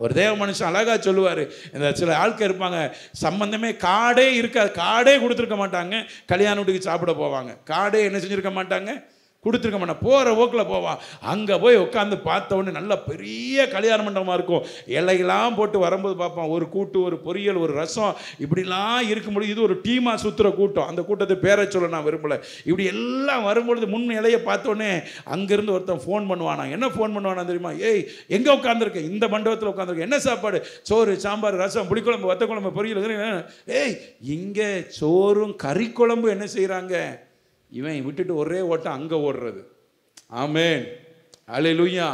ஒரு தேவ மனுஷன் அழகா சொல்லுவார் இந்த சில ஆட்கள் இருப்பாங்க சம்மந்தமே காடே இருக்காது காடே கொடுத்துருக்க மாட்டாங்க கல்யாண வீட்டுக்கு சாப்பிட போவாங்க காடே என்ன செஞ்சுருக்க மாட்டாங்க கொடுத்துருக்க மாட்டான் போகிற ஓக்கில் போவான் அங்கே போய் உட்காந்து பார்த்த உடனே நல்ல பெரிய கல்யாண மண்டபமாக இருக்கும் இலையெல்லாம் போட்டு வரும்போது பார்ப்பான் ஒரு கூட்டு ஒரு பொரியல் ஒரு ரசம் இப்படிலாம் இருக்கும் முடியும் இது ஒரு டீமாக சுற்றுற கூட்டம் அந்த கூட்டத்தை பேரை சொல்ல நான் விரும்பலை இப்படி எல்லாம் வரும்பொழுது முன் இலையை பார்த்தோன்னே அங்கேருந்து ஒருத்தன் ஃபோன் பண்ணுவானா என்ன ஃபோன் பண்ணுவானா தெரியுமா ஏய் எங்கே உட்காந்துருக்கேன் இந்த மண்டபத்தில் உட்காந்துருக்கேன் என்ன சாப்பாடு சோறு சாம்பார் ரசம் புளிக்குழம்பு வத்த குழம்பு பொரியல் ஏய் இங்கே சோறும் கறி குழம்பு என்ன செய்கிறாங்க இவன் விட்டுட்டு ஒரே ஓட்டம் அங்கே ஓடுறது ஆமேன் அலை லூயா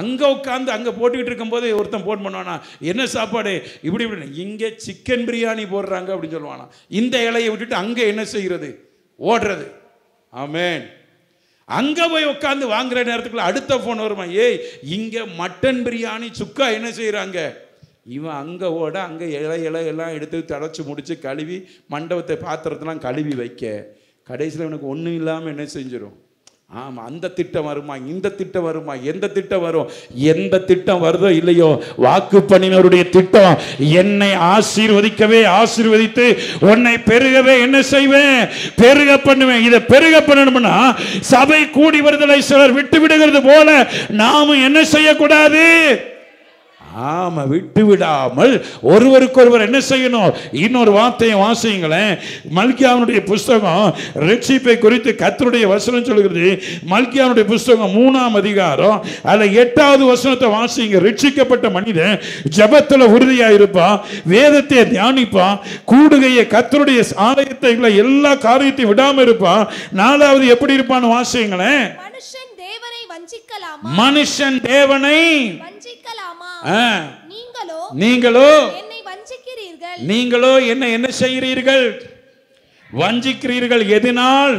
அங்கே உட்காந்து அங்கே போட்டுக்கிட்டு இருக்கும்போது ஒருத்தன் போன் பண்ணுவானா என்ன சாப்பாடு இப்படி இப்படி இங்கே சிக்கன் பிரியாணி போடுறாங்க அப்படின்னு சொல்லுவானா இந்த இலையை விட்டுட்டு அங்கே என்ன செய்கிறது ஓடுறது ஆமேன் அங்கே போய் உட்காந்து வாங்குற நேரத்துக்குள்ள அடுத்த ஃபோன் வருமா ஏய் இங்கே மட்டன் பிரியாணி சுக்கா என்ன செய்கிறாங்க இவன் அங்கே ஓட அங்கே இலை இலை எல்லாம் எடுத்து தடைச்சி முடித்து கழுவி மண்டபத்தை பாத்திரத்தெல்லாம் கழுவி வைக்க கடைசியில் இவனுக்கு ஒன்றும் இல்லாமல் என்ன செஞ்சிடும் ஆமாம் அந்த திட்டம் வருமா இந்த திட்டம் வருமா எந்த திட்டம் வரும் எந்த திட்டம் வருதோ இல்லையோ வாக்கு பணியினருடைய திட்டம் என்னை ஆசீர்வதிக்கவே ஆசீர்வதித்து உன்னை பெருகவே என்ன செய்வேன் பெருக பண்ணுவேன் இதை பெருக பண்ணணும்னா சபை கூடி வருதலை சிலர் விட்டு விடுகிறது போல நாமும் என்ன செய்யக்கூடாது ஆமா விட்டு விடாமல் ஒருவருக்கொருவர் என்ன செய்யணும் இன்னொரு வார்த்தையை வாசியுங்களேன் மல்கியாவுடைய புஸ்தகம் ரட்சிப்பை குறித்து கத்தருடைய வசனம் சொல்கிறது மல்கியாவுடைய புஸ்தகம் மூணாம் அதிகாரம் அதில் எட்டாவது வசனத்தை வாசிங்க ரட்சிக்கப்பட்ட மனிதன் ஜபத்தில் உறுதியாக இருப்பான் வேதத்தை தியானிப்பான் கூடுகையை கத்தருடைய ஆலயத்தை எல்லா காரியத்தையும் விடாமல் இருப்பான் நாலாவது எப்படி இருப்பான்னு வாசியுங்களேன் மனுஷன் தேவனை நீங்களோ நீங்களோ என்ன என்ன செய்கிறீர்கள் வஞ்சிக்கிறீர்கள் எதினால்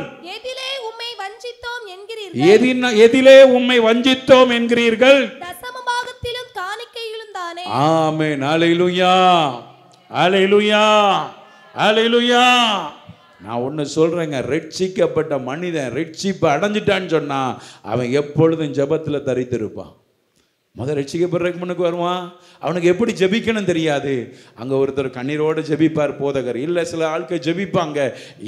எதிலே உம்மை வஞ்சித்தோம் என்கிறீர்கள் தசமபாகத்திலும் காணிக்கையிலும் தானே ஆமென் அல்லேலூயா அல்லேலூயா அல்லேலூயா நான் ஒன்று சொல்கிறேங்க ரட்சிக்கப்பட்ட மனிதன் ரட்சிப்பை அடைஞ்சிட்டான்னு சொன்னால் அவன் எப்பொழுதும் ஜபத்தில் தரித்திருப்பான் முதல் ரட்சிக்கப்படுறதுக்கு முன்னுக்கு வருவான் அவனுக்கு எப்படி ஜபிக்கணும் தெரியாது அங்கே ஒருத்தர் கண்ணீரோடு ஜபிப்பார் போதகர் இல்லை சில ஆட்கள் ஜபிப்பாங்க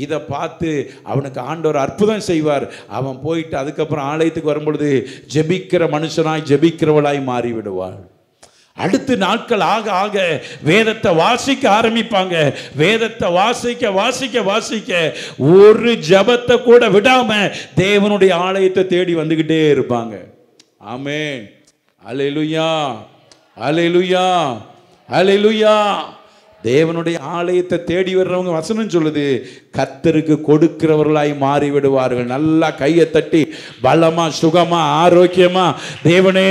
இதை பார்த்து அவனுக்கு ஆண்டவர் அற்புதம் செய்வார் அவன் போயிட்டு அதுக்கப்புறம் ஆலயத்துக்கு வரும்பொழுது ஜபிக்கிற மனுஷனாய் ஜபிக்கிறவளாய் மாறிவிடுவாள் அடுத்து நாட்கள் ஆக ஆக வேதத்தை வாசிக்க ஆரம்பிப்பாங்க வேதத்தை வாசிக்க வாசிக்க வாசிக்க ஒரு ஜபத்தை கூட விடாம தேவனுடைய ஆலயத்தை தேடி வந்துக்கிட்டே இருப்பாங்க ஆமேன் அலையிலுயா அலையிலுயா அலையிலுயா தேவனுடைய ஆலயத்தை தேடி வர்றவங்க வசனம் சொல்லுது கத்தருக்கு கொடுக்கிறவர்களாய் மாறிவிடுவார்கள் நல்லா கையை தட்டி பலமா சுகமா ஆரோக்கியமா தேவனே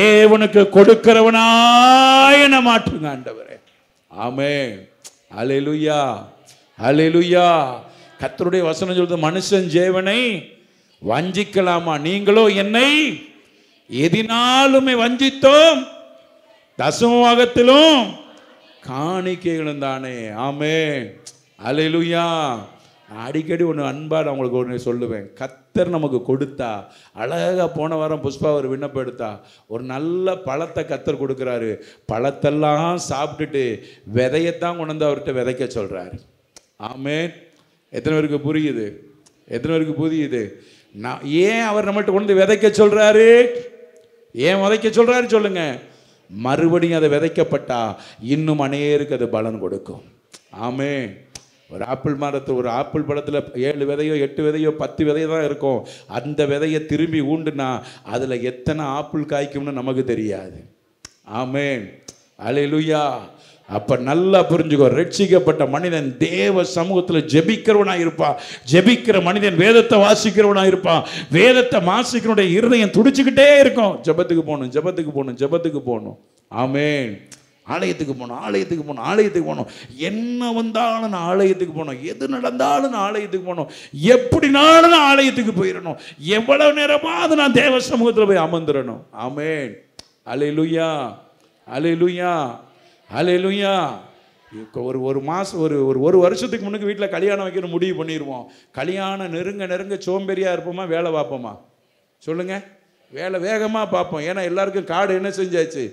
தேவனுக்கு கொடுக்கிறவனாய் என மாற்றுங்க ஆண்டவரே ஆமே அலையிலுயா அலையிலுயா கத்தருடைய வசனம் சொல்லுது மனுஷன் ஜேவனை வஞ்சிக்கலாமா நீங்களோ என்னை எதினாலுமே வஞ்சித்தோம் தசமவாகத்திலும் காணிக்கைகளும் தானே ஆமே அலையிலுயா அடிக்கடி ஒன்று அன்பாக அவங்களுக்கு ஒன்று சொல்லுவேன் கத்தர் நமக்கு கொடுத்தா அழகாக போன வாரம் புஷ்பா ஒரு விண்ணப்பம் எடுத்தா ஒரு நல்ல பழத்தை கத்தர் கொடுக்குறாரு பழத்தெல்லாம் சாப்பிட்டுட்டு விதையத்தான் கொண்டு வந்து அவர்கிட்ட விதைக்க சொல்கிறாரு ஆமே எத்தனை பேருக்கு புரியுது எத்தனை பேருக்கு புரியுது நான் ஏன் அவர் நம்மள்கிட்ட கொண்டு விதைக்க சொல்கிறாரு ஏன் விதைக்க சொல்கிறாரு சொல்லுங்க மறுபடியும் அதை விதைக்கப்பட்டா இன்னும் அநேருக்கு அது பலன் கொடுக்கும் ஆமே ஒரு ஆப்பிள் மரத்து ஒரு ஆப்பிள் பழத்தில் ஏழு விதையோ எட்டு விதையோ பத்து விதையோ தான் இருக்கும் அந்த விதையை திரும்பி ஊண்டுனா அதில் எத்தனை ஆப்பிள் காய்க்கும்னு நமக்கு தெரியாது ஆமேன் அலையிலுயா அப்போ நல்லா புரிஞ்சுக்கோ ரட்சிக்கப்பட்ட மனிதன் தேவ சமூகத்தில் ஜெபிக்கிறவனாக இருப்பான் ஜெபிக்கிற மனிதன் வேதத்தை வாசிக்கிறவனாக இருப்பான் வேதத்தை வாசிக்கிறவனுடைய இருதயம் துடிச்சுக்கிட்டே இருக்கும் ஜபத்துக்கு போகணும் ஜபத்துக்கு போகணும் ஜபத்துக்கு போகணும் ஆமேன் ஆலயத்துக்கு போகணும் ஆலயத்துக்கு போகணும் ஆலயத்துக்கு போகணும் என்ன வந்தாலும் நான் ஆலயத்துக்கு போகணும் எது நடந்தாலும் நான் ஆலயத்துக்கு போகணும் எப்படினாலும் நான் ஆலயத்துக்கு போயிடணும் எவ்வளவு நேரமாவது நான் தேவ சமூகத்தில் போய் அமர்ந்துடணும் ஆமேன் அலையிலுயா அலையிலுயா அலையிலுயா ஒரு ஒரு மாதம் ஒரு ஒரு ஒரு வருஷத்துக்கு முன்னுக்கு வீட்டில் கல்யாணம் வைக்கணும் முடிவு பண்ணிடுவோம் கல்யாணம் நெருங்க நெருங்க சோம்பேறியாக இருப்போமா வேலை பார்ப்போமா சொல்லுங்கள் வேலை வேகமாக பார்ப்போம் ஏன்னா எல்லாருக்கும் காடு என்ன செஞ்சாச்சு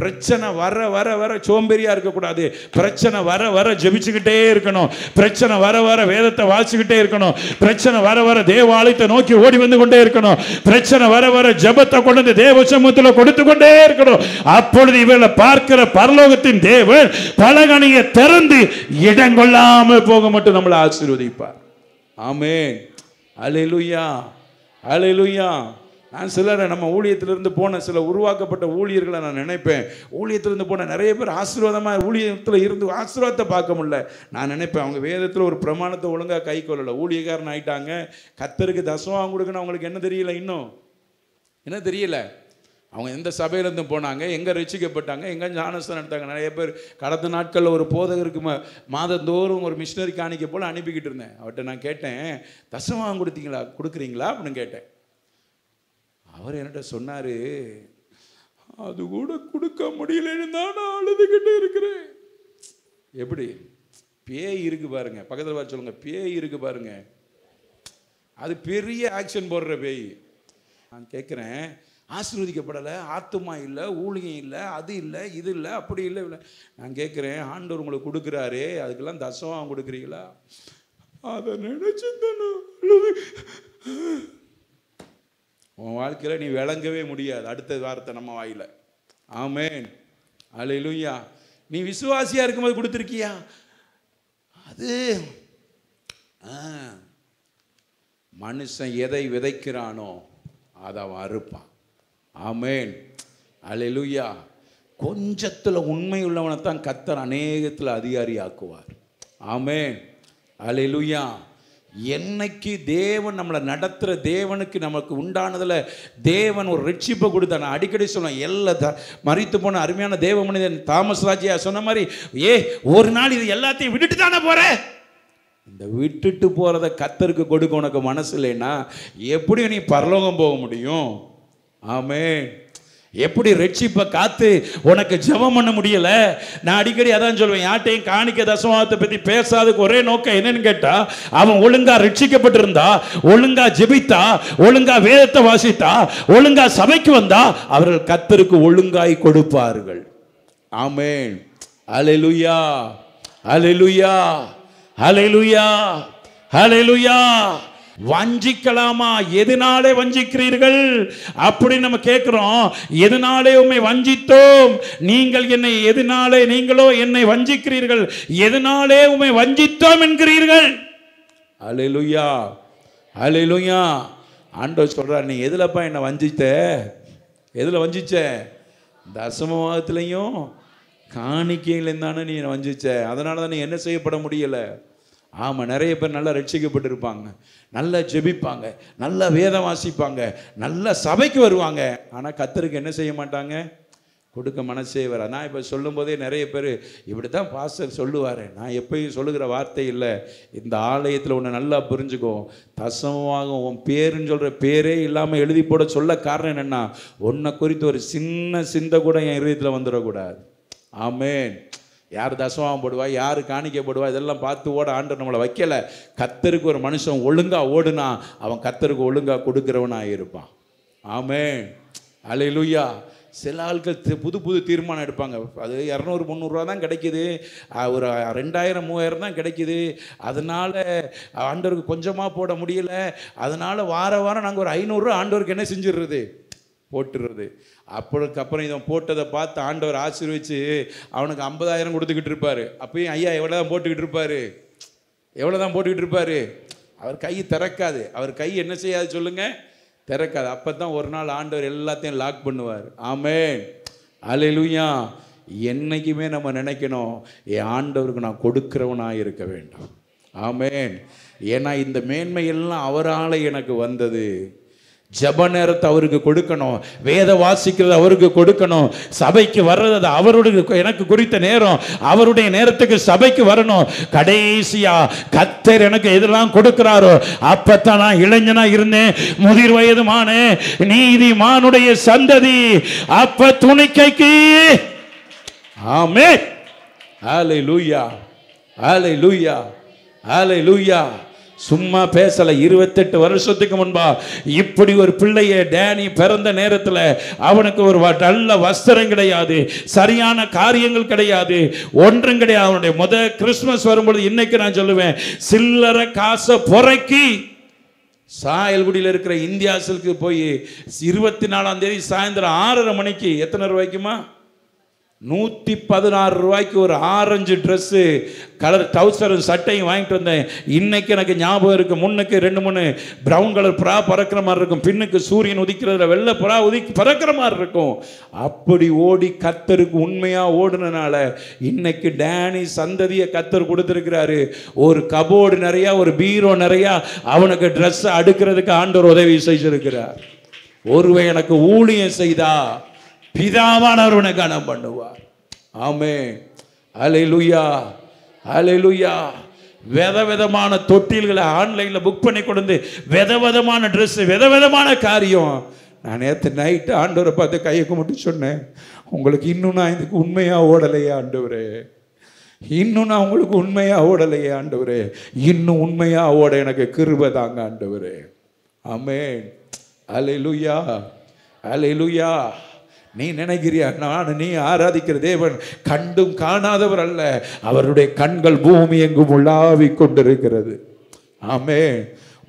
பிரச்சனை வர வர வர சோம்பேறியாக இருக்கக்கூடாது பிரச்சனை வர வர ஜெபிச்சுக்கிட்டே இருக்கணும் பிரச்சனை வர வர வேதத்தை வாசிக்கிட்டே இருக்கணும் பிரச்சனை வர வர தேவாலயத்தை நோக்கி ஓடி வந்து கொண்டே இருக்கணும் பிரச்சனை வர வர ஜபத்தை கொண்டு வந்து தேவ சமூகத்தில் கொடுத்து கொண்டே இருக்கணும் அப்பொழுது இவளை பார்க்கிற பரலோகத்தின் தேவன் பலகணியை திறந்து இடம் கொள்ளாமல் போக மட்டும் நம்மளை ஆசீர்வதிப்பார் ஆமே அலையிலுயா அலையிலுயா நான் சிலரை நம்ம ஊழியத்திலிருந்து போன சில உருவாக்கப்பட்ட ஊழியர்களை நான் நினைப்பேன் ஊழியத்திலிருந்து போன நிறைய பேர் ஆசீர்வாதமாக ஊழியத்தில் இருந்து ஆசீர்வாதத்தை பார்க்க முடில நான் நினைப்பேன் அவங்க வேதத்தில் ஒரு பிரமாணத்தை ஒழுங்காக கை கொள்ளலை ஊழியக்காரன் ஆயிட்டாங்க கத்தருக்கு தசவாக கொடுக்குன்னு அவங்களுக்கு என்ன தெரியல இன்னும் என்ன தெரியல அவங்க எந்த சபையிலேருந்து போனாங்க எங்கே ரசிக்கப்பட்டாங்க எங்கே ஞானஸ்தான் எடுத்தாங்க நிறைய பேர் கடந்த நாட்களில் ஒரு போதகருக்கு மாதந்தோறும் ஒரு மிஷினரி காணிக்க போல் அனுப்பிக்கிட்டு இருந்தேன் அவர்கிட்ட நான் கேட்டேன் தசமாக கொடுத்தீங்களா கொடுக்குறீங்களா அப்படின்னு கேட்டேன் அவர் என்னட்ட சொன்னார் அது கூட கொடுக்க முடியல தான் நான் அழுதுகிட்டு இருக்கிறேன் எப்படி பேய் இருக்கு பாருங்க பக்கத்தில் பார்த்து சொல்லுங்க பேய் இருக்கு பாருங்க அது பெரிய ஆக்ஷன் போடுற பேய் நான் கேட்குறேன் ஆசீர்வதிக்கப்படலை ஆத்துமா இல்லை ஊழியம் இல்லை அது இல்லை இது இல்லை அப்படி இல்லை இல்லை நான் கேட்குறேன் ஆண்டவர் உங்களுக்கு கொடுக்குறாரு அதுக்கெல்லாம் தசவம் கொடுக்குறீங்களா அதை நினச்சி தானே உன் வாழ்க்கையில் நீ விளங்கவே முடியாது அடுத்த வாரத்தை நம்ம வாயில் ஆமேன் அலையிலுயா நீ விசுவாசியாக இருக்கும்போது கொடுத்துருக்கியா அது மனுஷன் எதை விதைக்கிறானோ அதை அவன் அறுப்பான் ஆமேன் அலையிலுயா கொஞ்சத்தில் உண்மை உள்ளவனை தான் கத்தர் அநேகத்தில் அதிகாரி ஆக்குவார் ஆமேன் அலையிலுயா என்னைக்கு தேவன் நம்மளை நடத்துகிற தேவனுக்கு நமக்கு உண்டானதில் தேவன் ஒரு ரட்சிப்பை கொடுத்தா நான் அடிக்கடி சொல்லுவேன் எல்லா த மறித்து போன அருமையான தேவ மனிதன் தாமஸ் ராஜியா சொன்ன மாதிரி ஏ ஒரு நாள் இது எல்லாத்தையும் விட்டுட்டு தானே போகிறேன் இந்த விட்டுட்டு போகிறத கத்தருக்கு கொடுக்க உனக்கு மனசு இல்லைன்னா எப்படியும் நீ பரலோகம் போக முடியும் ஆமே எப்படி ரட்சிப்பை காத்து உனக்கு ஜபம் பண்ண முடியல நான் அடிக்கடி அதான் சொல்வேன் யார்ட்டையும் காணிக்க தசமாவத்தை பற்றி பேசாததுக்கு ஒரே நோக்கம் என்னன்னு கேட்டா அவன் ஒழுங்கா ரட்சிக்கப்பட்டிருந்தா ஒழுங்கா ஜெபித்தா ஒழுங்கா வேதத்தை வாசித்தா ஒழுங்கா சபைக்கு வந்தா அவர்கள் கத்தருக்கு ஒழுங்காய் கொடுப்பார்கள் ஆமேன் அலைலுயா அலைலுயா அலைலுயா அலைலுயா வஞ்சிக்கலாமா எதனாலே வஞ்சிக்கிறீர்கள் அப்படி நம்ம கேட்கிறோம் எதனாலே உண்மை வஞ்சித்தோம் நீங்கள் என்னை எதனாலே நீங்களோ என்னை வஞ்சிக்கிறீர்கள் எதனாலே உண்மை வஞ்சித்தோம் என்கிறீர்கள் அலையிலுயா அலையிலுயா ஆண்டவர் சொல்கிறார் நீ எதுலப்பா என்னை வஞ்சித்த எதில் வஞ்சிச்ச தசமவாதத்துலேயும் காணிக்கையிலேயும் தானே நீ என்னை வஞ்சிச்ச அதனால தான் நீ என்ன செய்யப்பட முடியலை ஆமாம் நிறைய பேர் நல்லா ரட்சிக்கப்பட்டிருப்பாங்க நல்லா ஜெபிப்பாங்க நல்லா வேதம் வாசிப்பாங்க நல்லா சபைக்கு வருவாங்க ஆனால் கத்தருக்கு என்ன செய்ய மாட்டாங்க கொடுக்க மனசே வர நான் இப்போ சொல்லும் போதே நிறைய பேர் இப்படி தான் பாஸ்டர் சொல்லுவார் நான் எப்பயும் சொல்லுகிற வார்த்தை இல்லை இந்த ஆலயத்தில் ஒன்று நல்லா புரிஞ்சுக்கோ தசமமாகும் உன் பேருன்னு சொல்கிற பேரே இல்லாமல் எழுதி போட சொல்ல காரணம் என்னென்னா உன்னை குறித்து ஒரு சின்ன சிந்தை கூட என் இதயத்தில் வந்துடக்கூடாது ஆமேன் யார் தசவாகம் போடுவா யார் காணிக்கப்படுவா இதெல்லாம் பார்த்து ஓட ஆண்டு நம்மளை வைக்கலை கத்தருக்கு ஒரு மனுஷன் ஒழுங்காக ஓடுனா அவன் கத்தருக்கு ஒழுங்காக கொடுக்குறவனாக இருப்பான் ஆமே அலையிலுயா சில ஆட்கள் புது புது தீர்மானம் எடுப்பாங்க அது இரநூறு முந்நூறுரூவா தான் கிடைக்கிது ஒரு ரெண்டாயிரம் மூவாயிரம் தான் கிடைக்கிது அதனால் ஆண்டவருக்கு கொஞ்சமாக போட முடியல அதனால் வார வாரம் நாங்கள் ஒரு ஐநூறுரூவா ஆண்டவருக்கு என்ன செஞ்சிடுறது போட்டுடுறது அப்புறக்கப்புறம் இவன் போட்டதை பார்த்து ஆண்டவர் ஆசீர்வச்சு அவனுக்கு ஐம்பதாயிரம் கொடுத்துக்கிட்டு இருப்பார் அப்பயும் ஐயா எவ்வளோ தான் போட்டுக்கிட்டு இருப்பார் எவ்வளோ தான் போட்டுக்கிட்டு இருப்பார் அவர் கை திறக்காது அவர் கை என்ன செய்யாது சொல்லுங்கள் திறக்காது அப்போ தான் ஒரு நாள் ஆண்டவர் எல்லாத்தையும் லாக் பண்ணுவார் ஆமே அலையிலுயா என்றைக்குமே நம்ம நினைக்கணும் என் ஆண்டவருக்கு நான் கொடுக்குறவனாக இருக்க வேண்டாம் ஆமேன் ஏன்னா இந்த மேன்மையெல்லாம் அவரால் எனக்கு வந்தது ஜப நேரத்தை அவருக்கு கொடுக்கணும் வேத வாசிக்கிறது அவருக்கு கொடுக்கணும் சபைக்கு வர்றது அவருடைய எனக்கு குறித்த நேரம் அவருடைய நேரத்துக்கு சபைக்கு வரணும் கடைசியா கத்தர் எனக்கு எதெல்லாம் கொடுக்கிறாரோ அப்பத்தான் நான் இளைஞனா இருந்தேன் முதிர் வயதுமான நீதிமானுடைய சந்ததி அப்ப துணிக்கைக்கு ஆமே ஆலை லூயா ஆலை லூயா ஆலை லூயா சும்மா பேசலை இருபத்தெட்டு வருஷத்துக்கு முன்பா இப்படி ஒரு பிள்ளைய டேனி பிறந்த நேரத்தில் அவனுக்கு ஒரு நல்ல வஸ்திரம் கிடையாது சரியான காரியங்கள் கிடையாது ஒன்றும் கிடையாது அவனுடைய முத கிறிஸ்மஸ் வரும்பொழுது இன்னைக்கு நான் சொல்லுவேன் சில்லற காசை பொறக்கி சாயல்குடியில் இருக்கிற இந்தியாசலுக்கு போய் இருபத்தி நாலாம் தேதி சாயந்தரம் ஆறரை மணிக்கு எத்தனை ரூபாய்க்குமா நூற்றி பதினாறு ரூபாய்க்கு ஒரு ஆரஞ்சு ட்ரெஸ்ஸு கலர் டவுசரும் சட்டையும் வாங்கிட்டு வந்தேன் இன்றைக்கி எனக்கு ஞாபகம் இருக்குது முன்னுக்கு ரெண்டு மூணு ப்ரௌன் கலர் புறா பறக்கிற மாதிரி இருக்கும் பின்னுக்கு சூரியன் உதிக்கிறதுல வெள்ளை புறா உதி பறக்கிற மாதிரி இருக்கும் அப்படி ஓடி கத்தருக்கு உண்மையாக ஓடுனனால இன்னைக்கு டேனி சந்ததியை கத்தர் கொடுத்துருக்கிறாரு ஒரு கபோர்டு நிறையா ஒரு பீரோ நிறையா அவனுக்கு ட்ரெஸ்ஸை அடுக்கிறதுக்கு ஆண்டவர் உதவி செய்திருக்கிறார் ஒருவன் எனக்கு ஊழியம் செய்தா பிதாவானவர் உன கனம் பண்ணுவார் ஆமே அலை லூயா அலை லூயா வித விதமான தொட்டில்களை ஆன்லைனில் புக் பண்ணி கொண்டு விதவிதமான விதமான ட்ரெஸ்ஸு விதமான காரியம் நான் நேற்று நைட்டு ஆண்டவரை பார்த்து கையை கும்பிட்டு சொன்னேன் உங்களுக்கு இன்னும் நான் இதுக்கு உண்மையாக ஓடலையே ஆண்டவரே இன்னும் நான் உங்களுக்கு உண்மையாக ஓடலையே ஆண்டவரே இன்னும் உண்மையாக ஓட எனக்கு கிருப தாங்க ஆண்டவரே அமே அலை லுயா அலை லுயா நீ நினைக்கிறியா நான் நீ ஆராதிக்கிற தேவன் கண்டும் காணாதவர் அல்ல அவருடைய கண்கள் பூமி எங்கும் உள்ளாவி கொண்டிருக்கிறது ஆமே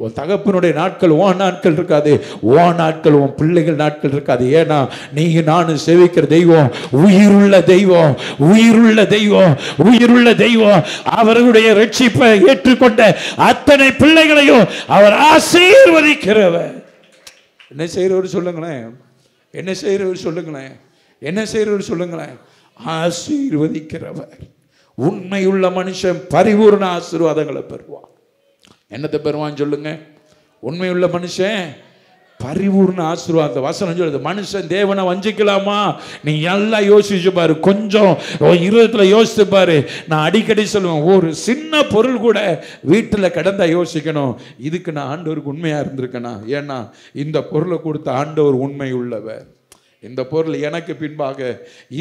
உன் தகப்பனுடைய நாட்கள் ஓ நாட்கள் இருக்காது ஓ நாட்கள் உன் பிள்ளைகள் நாட்கள் இருக்காது ஏன்னா நீ நானும் சேவிக்கிற தெய்வம் உயிருள்ள தெய்வம் உயிருள்ள தெய்வம் உயிருள்ள தெய்வம் அவர்களுடைய ரட்சிப்பை ஏற்றுக்கொண்ட அத்தனை பிள்ளைகளையும் அவர் ஆசீர்வதிக்கிறவர் என்ன செய்யறவர் சொல்லுங்களேன் என்ன செய்கிறவர் சொல்லுங்களேன் என்ன செய்கிறவர் சொல்லுங்களேன் ஆசீர்வதிக்கிறவர் உண்மையுள்ள மனுஷன் பரிபூர்ண ஆசீர்வாதங்களை பெறுவான் என்னத்தை பெறுவான்னு சொல்லுங்க உண்மையுள்ள மனுஷன் பரிபூர்ண ஆசீர்வாத வசனம் சொல்லுது மனுஷன் தேவனை வஞ்சிக்கலாமா நீ எல்லாம் யோசிச்சு பாரு கொஞ்சம் இருபத்தில் யோசித்து பாரு நான் அடிக்கடி சொல்லுவேன் ஒரு சின்ன பொருள் கூட வீட்டில் கிடந்தா யோசிக்கணும் இதுக்கு நான் ஆண்டவருக்கு உண்மையாக இருந்திருக்கணும் ஏன்னா இந்த பொருளை கொடுத்த ஆண்டவர் உண்மை உள்ளவர் இந்த பொருள் எனக்கு பின்பாக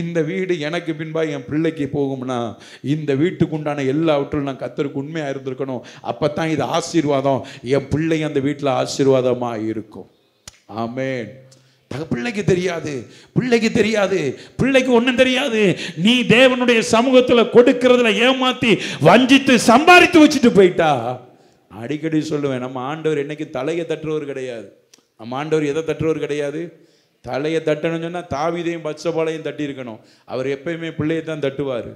இந்த வீடு எனக்கு பின்பாக என் பிள்ளைக்கு போகும்னா இந்த வீட்டுக்கு உண்டான எல்லாவற்றிலும் நான் கத்தருக்கு உண்மையாக இருந்திருக்கணும் அப்போ தான் இது ஆசீர்வாதம் என் பிள்ளை அந்த வீட்டில் ஆசீர்வாதமாக இருக்கும் ஆமேன் பிள்ளைக்கு தெரியாது பிள்ளைக்கு தெரியாது பிள்ளைக்கு ஒன்றும் தெரியாது நீ தேவனுடைய சமூகத்தில் கொடுக்கறதுல ஏமாத்தி வஞ்சித்து சம்பாதித்து வச்சுட்டு போயிட்டா அடிக்கடி சொல்லுவேன் நம்ம ஆண்டவர் என்னைக்கு தலையை தட்டுறவர் கிடையாது நம்ம ஆண்டவர் எதை தட்டுறவர் கிடையாது தலையை தட்டணும்னு சொன்னால் தாவிதையும் பச்சைப்பாளையும் தட்டியிருக்கணும் அவர் எப்பயுமே பிள்ளையை தான் தட்டுவார்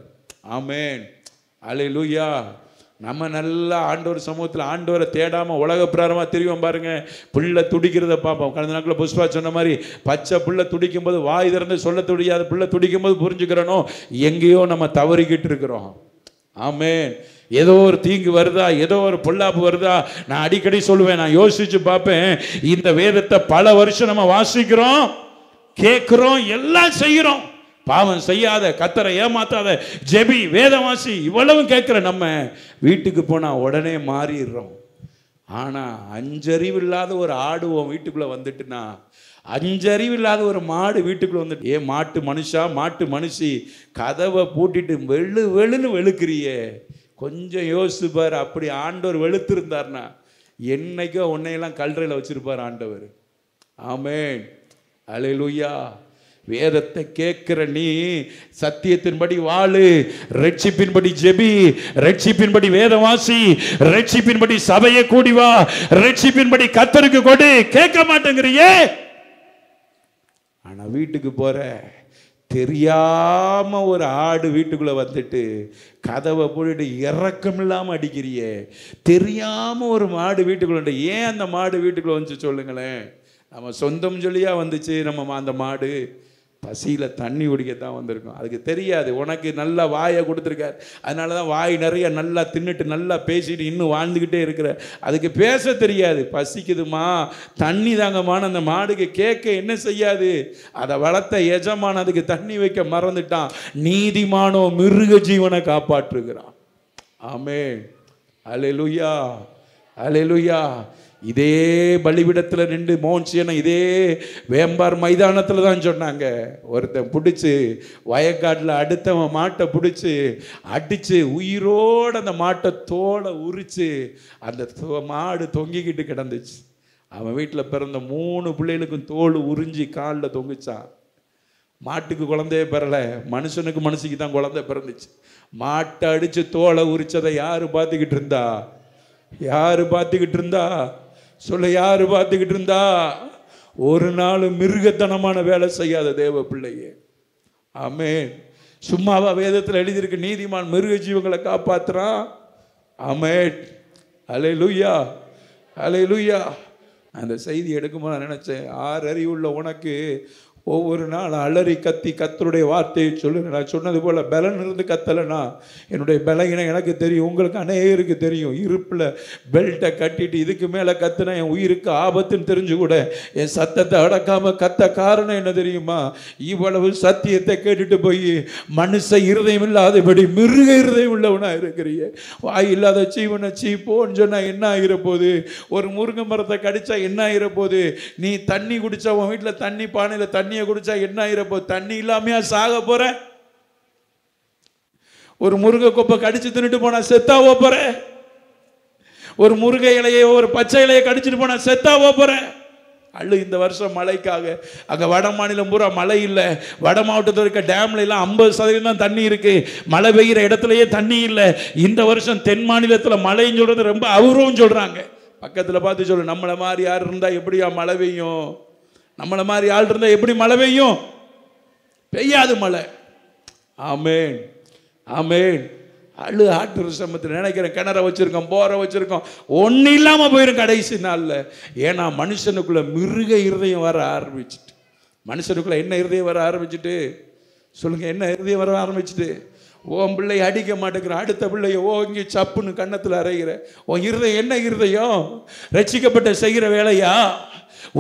ஆமேன் அலை லூயா நம்ம நல்லா ஆண்டோர் சமூகத்தில் ஆண்டோரை தேடாமல் உலக பிராரமாக தெரியும் பாருங்கள் புள்ள துடிக்கிறத பார்ப்போம் கடந்த நாட்களில் புஷ்பா சொன்ன மாதிரி பச்சை புள்ள துடிக்கும் போது வாய் திறந்து சொல்ல துடியாத புள்ள துடிக்கும் போது புரிஞ்சுக்கிறனோ எங்கேயோ நம்ம தவறிக்கிட்டு இருக்கிறோம் ஆமேன் ஏதோ ஒரு தீங்கு வருதா ஏதோ ஒரு பொல்லாப்பு வருதா நான் அடிக்கடி சொல்லுவேன் நான் யோசிச்சு பார்ப்பேன் இந்த வேதத்தை பல வருஷம் நம்ம வாசிக்கிறோம் கேட்குறோம் எல்லாம் செய்கிறோம் பாவம் செய்யாத கத்தரை ஏமாத்தாத ஜெபி வேதவாசி இவ்வளவும் கேட்குற நம்ம வீட்டுக்கு போனால் உடனே மாறிடுறோம் ஆனால் அஞ்சறிவு இல்லாத ஒரு ஆடு உன் வீட்டுக்குள்ளே வந்துட்டுனா அஞ்சறிவு இல்லாத ஒரு மாடு வீட்டுக்குள்ளே வந்துட்டு ஏ மாட்டு மனுஷா மாட்டு மனுஷி கதவை பூட்டிட்டு வெளு வெளுன்னு வெளுக்கிறியே கொஞ்சம் யோசிச்சு பார் அப்படி ஆண்டவர் வெளுத்திருந்தார்னா என்னைக்கோ உன்னையெல்லாம் கல்றையில் வச்சுருப்பார் ஆண்டவர் ஆமேன் அலையிலுயா வேதத்தை கேட்கிற நீ சத்தியத்தின்படி வாழு ரட்சிப்பின்படி ஜெபி ரட்சிப்பின்படி வேதவாசி ரட்சிப்பின்படி சபையை கூடி வா ரட்சிப்பின்படி கத்தருக்கு கொடு கேட்க மாட்டேங்கிறியே ஆனா வீட்டுக்கு போற தெரியாம ஒரு ஆடு வீட்டுக்குள்ள வந்துட்டு கதவை போட்டுட்டு இறக்கம் இல்லாமல் அடிக்கிறியே தெரியாம ஒரு மாடு வீட்டுக்குள்ள ஏன் அந்த மாடு வீட்டுக்குள்ள வந்து சொல்லுங்களேன் நம்ம சொந்தம் சொல்லியா வந்துச்சு நம்ம அந்த மாடு பசியில் தண்ணி குடிக்க தான் வந்திருக்கும் அதுக்கு தெரியாது உனக்கு நல்லா வாயை கொடுத்துருக்காரு அதனால தான் வாய் நிறைய நல்லா தின்னுட்டு நல்லா பேசிட்டு இன்னும் வாழ்ந்துக்கிட்டே இருக்கிற அதுக்கு பேச தெரியாது பசிக்குதுமா தண்ணி தாங்கமான அந்த மாடுக்கு கேட்க என்ன செய்யாது அதை வளர்த்த எஜமான அதுக்கு தண்ணி வைக்க மறந்துட்டான் நீதிமானோ மிருக ஜீவனை காப்பாற்றுகிறான் ஆமே அலே லுய்யா இதே பலிபிடத்தில் நின்று மோன்சியனை இதே வேம்பார் மைதானத்தில் தான் சொன்னாங்க ஒருத்தன் பிடிச்சி வயக்காட்டில் அடுத்தவன் மாட்டை பிடிச்சி அடித்து உயிரோடு அந்த மாட்டை தோலை உரித்து அந்த மாடு தொங்கிக்கிட்டு கிடந்துச்சு அவன் வீட்டில் பிறந்த மூணு பிள்ளைகளுக்கும் தோல் உறிஞ்சி காலில் தொங்குச்சான் மாட்டுக்கு குழந்தையே பெறலை மனுஷனுக்கு மனுஷிக்கு தான் குழந்தை பிறந்துச்சு மாட்டை அடித்து தோலை உரித்ததை யார் பார்த்துக்கிட்டு இருந்தா யார் பார்த்துக்கிட்டு இருந்தா சொல்ல யார் பார்த்துக்கிட்டு இருந்தா ஒரு நாள் மிருகத்தனமான வேலை செய்யாத தேவ பிள்ளையே ஆமே சும்மாவா வேதத்தில் எழுதியிருக்கு நீதிமான் மிருக ஜீவங்களை காப்பாத்துறான் ஆமே அலை லூயா அலை லூயா அந்த செய்தி எடுக்குமா நினச்சேன் ஆறு அறிவுள்ள உனக்கு ஒவ்வொரு நாள் அலறி கத்தி கத்தருடைய வார்த்தையை சொல்லுங்க நான் சொன்னது போல் பலன் இருந்து கத்தலைனா என்னுடைய பலகினம் எனக்கு தெரியும் உங்களுக்கு அநேகருக்கு தெரியும் இருப்பில் பெல்ட்டை கட்டிட்டு இதுக்கு மேலே கத்துனா என் உயிருக்கு ஆபத்துன்னு தெரிஞ்சு கூட என் சத்தத்தை அடக்காமல் கத்த காரணம் என்ன தெரியுமா இவ்வளவு சத்தியத்தை கேட்டுட்டு போய் மனுஷ இருதயம் இல்லாதபடி மிருக இருதயம் உள்ளவனாக இருக்கிறீ வாய் இல்லாத சீவனை சீப்போன்னு சொன்னால் என்ன ஆகிற போது ஒரு முருங்கை மரத்தை கடித்தா என்ன ஆகிற போது நீ தண்ணி குடித்தா உன் வீட்டில் தண்ணி பானையில் தண்ணி தண்ணியை குடிச்சா என்ன ஆயிரப்போ தண்ணி இல்லாமையா சாக போற ஒரு முருங்கை கொப்பை கடிச்சு தின்னுட்டு போனா செத்தா போற ஒரு முருகை இலையை ஒரு பச்சை இலையை கடிச்சிட்டு போனா செத்தா போற அள்ளு இந்த வருஷம் மழைக்காக அங்கே வட மாநிலம் பூரா மழை இல்லை வட மாவட்டத்தில் இருக்க டேம்ல எல்லாம் ஐம்பது சதவீதம் தான் தண்ணி இருக்கு மழை பெய்கிற இடத்துலையே தண்ணி இல்லை இந்த வருஷம் தென் மாநிலத்தில் மழைன்னு சொல்கிறது ரொம்ப அவரும் சொல்கிறாங்க பக்கத்தில் பார்த்து சொல்லு நம்மளை மாதிரி யார் இருந்தால் எப்படியா மழை பெய்யும் நம்மளை மாதிரி ஆள் இருந்தால் எப்படி மழை பெய்யும் பெய்யாது மழை ஆமேன் ஆமேன் அழு ஆட்டு சமத்தில் நினைக்கிறேன் கிணற வச்சுருக்கோம் போற வச்சுருக்கோம் ஒன்னு இல்லாமல் போயிடும் கடைசி நாளில் ஏன்னா மனுஷனுக்குள்ளே மிருக இருதயம் வர ஆரம்பிச்சிட்டு மனுஷனுக்குள்ளே என்ன இருதயம் வர ஆரம்பிச்சிட்டு சொல்லுங்கள் என்ன இருதயம் வர ஆரம்பிச்சிட்டு ஓன் பிள்ளை அடிக்க மாட்டேங்கிற அடுத்த பிள்ளைய ஓங்கி சப்புன்னு கன்னத்தில் அரைகிற உன் இருதயம் என்ன இருதயம் ரசிக்கப்பட்ட செய்கிற வேலையா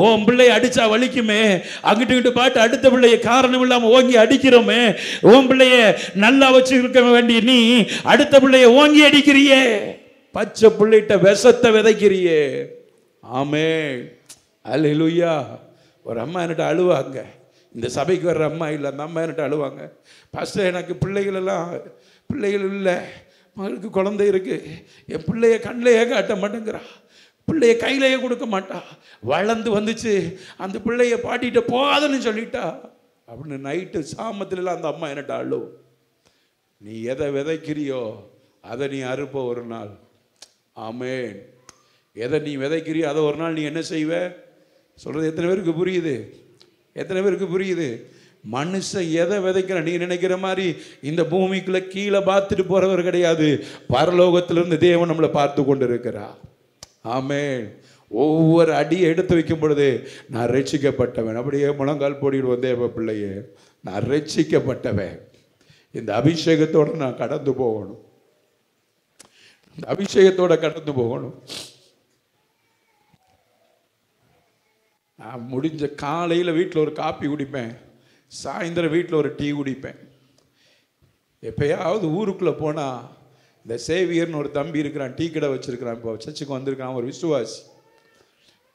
உன் பிள்ளை அடிச்சா வலிக்குமே அங்கிட்டு இங்கிட்டு பாட்டு அடுத்த பிள்ளைய காரணம் இல்லாம ஓங்கி அடிக்கிறோமே உன் பிள்ளைய நல்லா வச்சுருக்க வேண்டிய நீ அடுத்த பிள்ளைய ஓங்கி அடிக்கிறியே பச்சை பிள்ளைகிட்ட விஷத்தை விதைக்கிறியே ஆமே அல்லா ஒரு அம்மா என்கிட்ட அழுவாங்க இந்த சபைக்கு வர்ற அம்மா இல்லை அந்த அம்மா என்கிட்ட அழுவாங்க ஃபஸ்ட்டு எனக்கு பிள்ளைகள் எல்லாம் பிள்ளைகள் இல்லை மகளுக்கு குழந்தை இருக்குது என் பிள்ளைய கண்ணிலேயே காட்ட மாட்டேங்கிறான் பிள்ளைய கையிலேயே கொடுக்க மாட்டா வளர்ந்து வந்துச்சு அந்த பிள்ளைய பாட்டிகிட்ட போகாதுன்னு சொல்லிட்டா அப்படின்னு நைட்டு சாமத்துலலாம் அந்த அம்மா என்னட்ட அழு நீ எதை விதைக்கிறியோ அதை நீ அறுப்ப ஒரு நாள் ஆமேன் எதை நீ விதைக்கிறியோ அதை ஒரு நாள் நீ என்ன செய்வ சொல்கிறது எத்தனை பேருக்கு புரியுது எத்தனை பேருக்கு புரியுது மனுஷன் எதை விதைக்கிற நீ நினைக்கிற மாதிரி இந்த பூமிக்குள்ளே கீழே பார்த்துட்டு போகிறவர் கிடையாது பரலோகத்திலிருந்து தேவன் நம்மளை பார்த்து கொண்டு இருக்கிறா ஆமே ஒவ்வொரு அடியை எடுத்து வைக்கும் பொழுது நான் ரட்சிக்கப்பட்டவன் அப்படியே முழங்கால் போடிட்டு வந்தேன் இப்போ பிள்ளையே நான் ரட்சிக்கப்பட்டவன் இந்த அபிஷேகத்தோடு நான் கடந்து போகணும் இந்த அபிஷேகத்தோடு கடந்து போகணும் நான் முடிஞ்ச காலையில் வீட்டில் ஒரு காப்பி குடிப்பேன் சாயந்தரம் வீட்டில் ஒரு டீ குடிப்பேன் எப்பயாவது ஊருக்குள்ளே போனால் இந்த சேவியர்னு ஒரு தம்பி இருக்கிறான் டீ கடை வச்சுருக்கிறான் இப்போ சர்ச்சுக்கு வந்திருக்கான் ஒரு விசுவாசி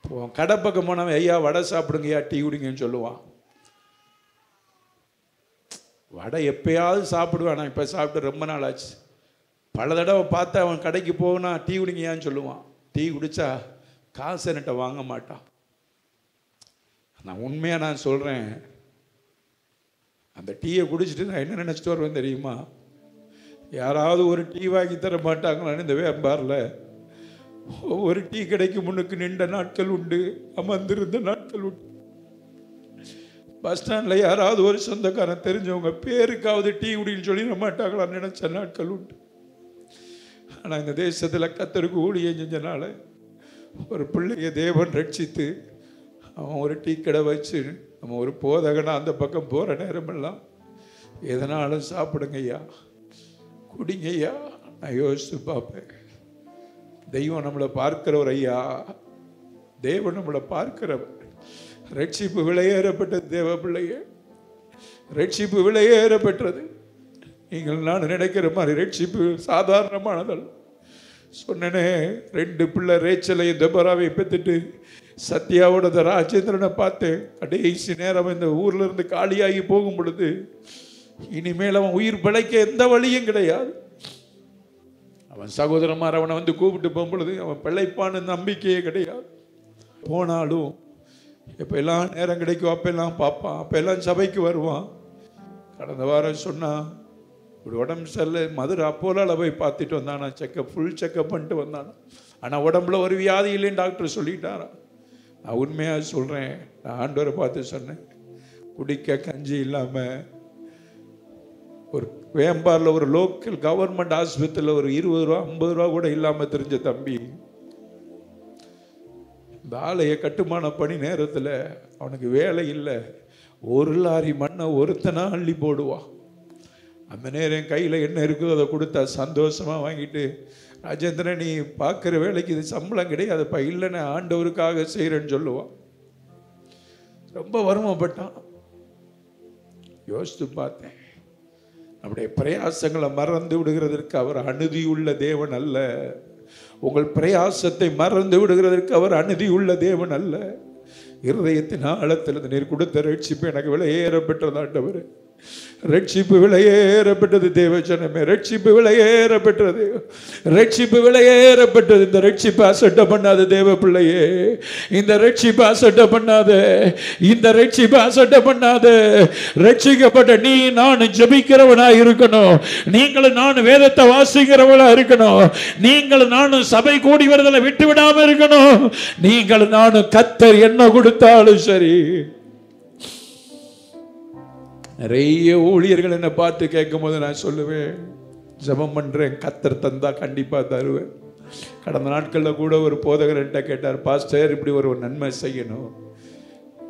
இப்போ கடை பக்கம் போனவன் ஐயா வடை சாப்பிடுங்கய்யா டீ குடிங்கன்னு சொல்லுவான் வடை எப்பயாவது சாப்பிடுவேன் ஆனால் இப்போ சாப்பிட்டு ரொம்ப நாள் ஆச்சு பல தடவை பார்த்தா அவன் கடைக்கு போகணும் டீ குடிங்கயான்னு சொல்லுவான் டீ குடித்தா காசு என்கிட்ட வாங்க மாட்டான் நான் உண்மையாக நான் சொல்கிறேன் அந்த டீயை குடிச்சிட்டு நான் என்ன நினச்சிட்டு வருவேன் தெரியுமா யாராவது ஒரு டீ வாங்கி தர மாட்டாங்களான்னு இந்த வியாபாரில் ஒரு டீ கடைக்கு முன்னுக்கு நின்ற நாட்கள் உண்டு அமர்ந்திருந்த நாட்கள் உண்டு பஸ் ஸ்டாண்டில் யாராவது ஒரு சொந்தக்காரன் தெரிஞ்சவங்க பேருக்காவது டீ குடின்னு சொல்லிட மாட்டாங்களான்னு நினச்ச நாட்கள் உண்டு ஆனால் இந்த தேசத்தில் கத்தருக்கு ஊழியம் செஞ்சனால ஒரு பிள்ளைய தேவன் ரட்சித்து அவன் ஒரு டீ கடை வச்சு நம்ம ஒரு போதகனா அந்த பக்கம் போகிற நேரமெல்லாம் எதனாலும் சாப்பிடுங்க ஐயா குடிங்க ஐயா நான் யோசித்து பார்ப்பேன் தெய்வம் நம்மளை பார்க்கிறவர் ஐயா தேவன் நம்மளை பார்க்கிறவர் ரட்சிப்பு விலையேறப்பட்டது தேவ பிள்ளையே ரட்சிப்பு விலையேறப்பட்டது நீங்கள் நான் நினைக்கிற மாதிரி ரட்சிப்பு சாதாரணமானதல் சொன்னனே ரெண்டு பிள்ளை ரேச்சலையும் தபராவையும் பெற்றுட்டு சத்யாவோட ராஜேந்திரனை பார்த்தேன் கடைசி நேரம் இந்த ஊரில் இருந்து காலியாகி போகும் பொழுது இனிமேல் அவன் உயிர் பிழைக்க எந்த வழியும் கிடையாது அவன் சகோதரமார் அவனை வந்து கூப்பிட்டு போகும்பொழுது அவன் பிழைப்பான்னு நம்பிக்கையே கிடையாது போனாலும் இப்போ எல்லாம் நேரம் கிடைக்கும் அப்பெல்லாம் பார்ப்பான் அப்பெல்லாம் சபைக்கு வருவான் கடந்த வாரம் சொன்னான் ஒரு உடம்பு சரியில்லை மதுரை அப்போலால் போய் பார்த்துட்டு வந்தானா செக்கப் ஃபுல் செக்கப் பண்ணிட்டு வந்தானா ஆனால் உடம்புல ஒரு வியாதி இல்லைன்னு டாக்டர் சொல்லிட்டாரா நான் உண்மையாக சொல்கிறேன் நான் ஆண்டோரை பார்த்து சொன்னேன் குடிக்க கஞ்சி இல்லாமல் ஒரு வேம்பாரில் ஒரு லோக்கல் கவர்மெண்ட் ஆஸ்பத்திரியில் ஒரு இருபது ரூபா ஐம்பது ரூபா கூட இல்லாமல் தெரிஞ்ச தம்பி இந்த ஆலய கட்டுமான பணி நேரத்தில் அவனுக்கு வேலை இல்லை ஒரு லாரி மண்ணை ஒருத்தனா அள்ளி போடுவான் அந்த நேரம் கையில் என்ன இருக்குதோ அதை கொடுத்தா சந்தோஷமாக வாங்கிட்டு ராஜேந்திரன் நீ பார்க்குற வேலைக்கு இது சம்பளம் கிடையாது இப்போ இல்லைன்னு ஆண்டவருக்காக செய்கிறேன்னு சொல்லுவான் ரொம்ப வருமப்பட்டான் யோசித்து பார்த்தேன் நம்முடைய பிரயாசங்களை மறந்து விடுகிறதற்கு அவர் அனுதியுள்ள தேவன் அல்ல உங்கள் பிரயாசத்தை மறந்து விடுகிறதற்கு அவர் அனுதியுள்ள தேவன் அல்ல இருதயத்தின் ஆழத்திலிருந்து நீர் கொடுத்த ரட்சிப்பு எனக்கு விலை ஏற பெற்றதாண்டவர் ரட்சிப்பு விலையேறப்பட்டது தேவச்சனமே ரட்சிப்பு விலையேறப்பட்டது ரட்சிப்பு விலையேறப்பட்டது இந்த ரட்சிப்பு அசட்டை பண்ணாத தேவ பிள்ளையே இந்த ரட்சிப்பு அசட்டை பண்ணாத இந்த ரட்சிப்பு அசட்டை பண்ணாத ரட்சிக்கப்பட்ட நீ நான் ஜபிக்கிறவனாக இருக்கணும் நீங்களும் நான் வேதத்தை வாசிக்கிறவளாக இருக்கணும் நீங்கள் நானும் சபை கூடி வரதில் விட்டு விடாம இருக்கணும் நீங்கள் நானும் கத்தர் என்ன கொடுத்தாலும் சரி நிறைய ஊழியர்கள் என்னை பார்த்து கேட்கும் போது நான் சொல்லுவேன் ஜபம் பண்ணுறேன் கத்தர் தந்தா கண்டிப்பாக தருவேன் கடந்த நாட்களில் கூட ஒரு போதகர்கிட்ட கேட்டார் பாஸ்டர் இப்படி ஒரு நன்மை செய்யணும்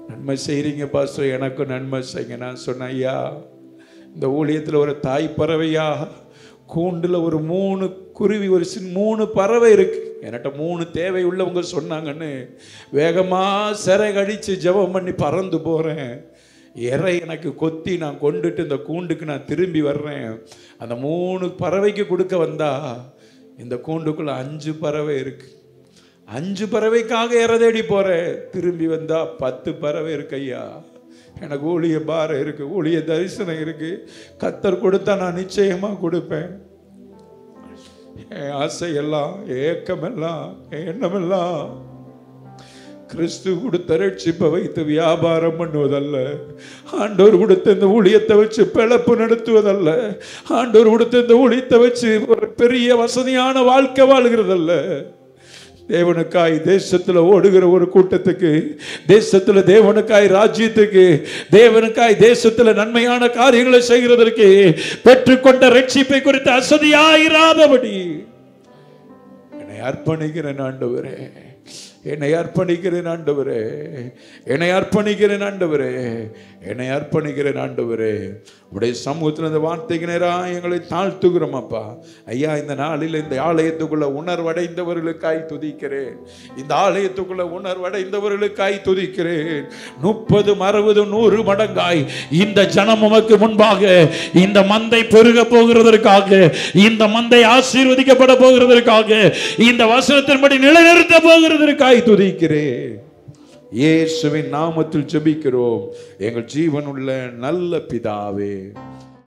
நன்மை செய்கிறீங்க பாஸ்டர் எனக்கும் நன்மை செய்யுங்க நான் சொன்னேன் ஐயா இந்த ஊழியத்தில் ஒரு தாய் பறவையாக கூண்டில் ஒரு மூணு குருவி ஒரு சின் மூணு பறவை இருக்குது என்கிட்ட மூணு தேவை உள்ளவங்க சொன்னாங்கன்னு வேகமாக சிறை கடித்து ஜபம் பண்ணி பறந்து போகிறேன் இறை எனக்கு கொத்தி நான் கொண்டுட்டு இந்த கூண்டுக்கு நான் திரும்பி வர்றேன் அந்த மூணு பறவைக்கு கொடுக்க வந்தா இந்த கூண்டுக்குள்ளே அஞ்சு பறவை இருக்குது அஞ்சு பறவைக்காக இற தேடி போகிறேன் திரும்பி வந்தால் பத்து பறவை இருக்கு ஐயா எனக்கு ஊழிய பாரம் இருக்குது ஊழிய தரிசனம் இருக்குது கத்தர் கொடுத்தா நான் நிச்சயமாக கொடுப்பேன் என் எல்லாம் ஏக்கமெல்லாம் எண்ணமெல்லாம் கிறிஸ்து கொடுத்த ரட்சிப்பை வைத்து வியாபாரம் பண்ணுவதல்ல ஆண்டோர் கொடுத்த இந்த ஊழியத்தை வச்சு பிழப்பு நடத்துவதல்ல ஆண்டோர் கொடுத்த இந்த ஊழியத்தை வச்சு ஒரு பெரிய வசதியான வாழ்க்கை வாழ்கிறதல்ல தேவனுக்காய் தேசத்தில் ஓடுகிற ஒரு கூட்டத்துக்கு தேசத்தில் தேவனுக்காய் ராஜ்யத்துக்கு தேவனுக்காய் தேசத்தில் நன்மையான காரியங்களை செய்கிறதற்கு பெற்றுக்கொண்ட ரட்சிப்பை குறித்து அசதியாயிராதபடி என்னை அர்ப்பணிக்கிறேன் வரேன் என்னை அர்ப்பணிக்கிறேன் ஆண்டவரே என்னை அர்ப்பணிக்கிறேன் ஆண்டவரே என்னை அர்ப்பணிக்கிறேன் ஆண்டவரே உடைய சமூகத்தில் இந்த வார்த்தைக்கு நேரம் எங்களை தாழ்த்துகிறோம் அப்பா ஐயா இந்த நாளில் இந்த ஆலயத்துக்குள்ள உணர்வடைந்தவர்களுக்காய் துதிக்கிறேன் இந்த ஆலயத்துக்குள்ள உணர்வடைந்தவர்களுக்காய் துதிக்கிறேன் முப்பது அறுபது நூறு மடங்காய் இந்த ஜனம் உமக்கு முன்பாக இந்த மந்தை பெருக போகிறதற்காக இந்த மந்தை ஆசீர்வதிக்கப்பட போகிறதற்காக இந்த வசனத்தின்படி நிலைநிறுத்த போகிறதற்காய் துதிக்கிறேன் இயேசுவின் நாமத்தில் ஜெபிக்கிறோம் எங்கள் ஜீவனுள்ள நல்ல பிதாவே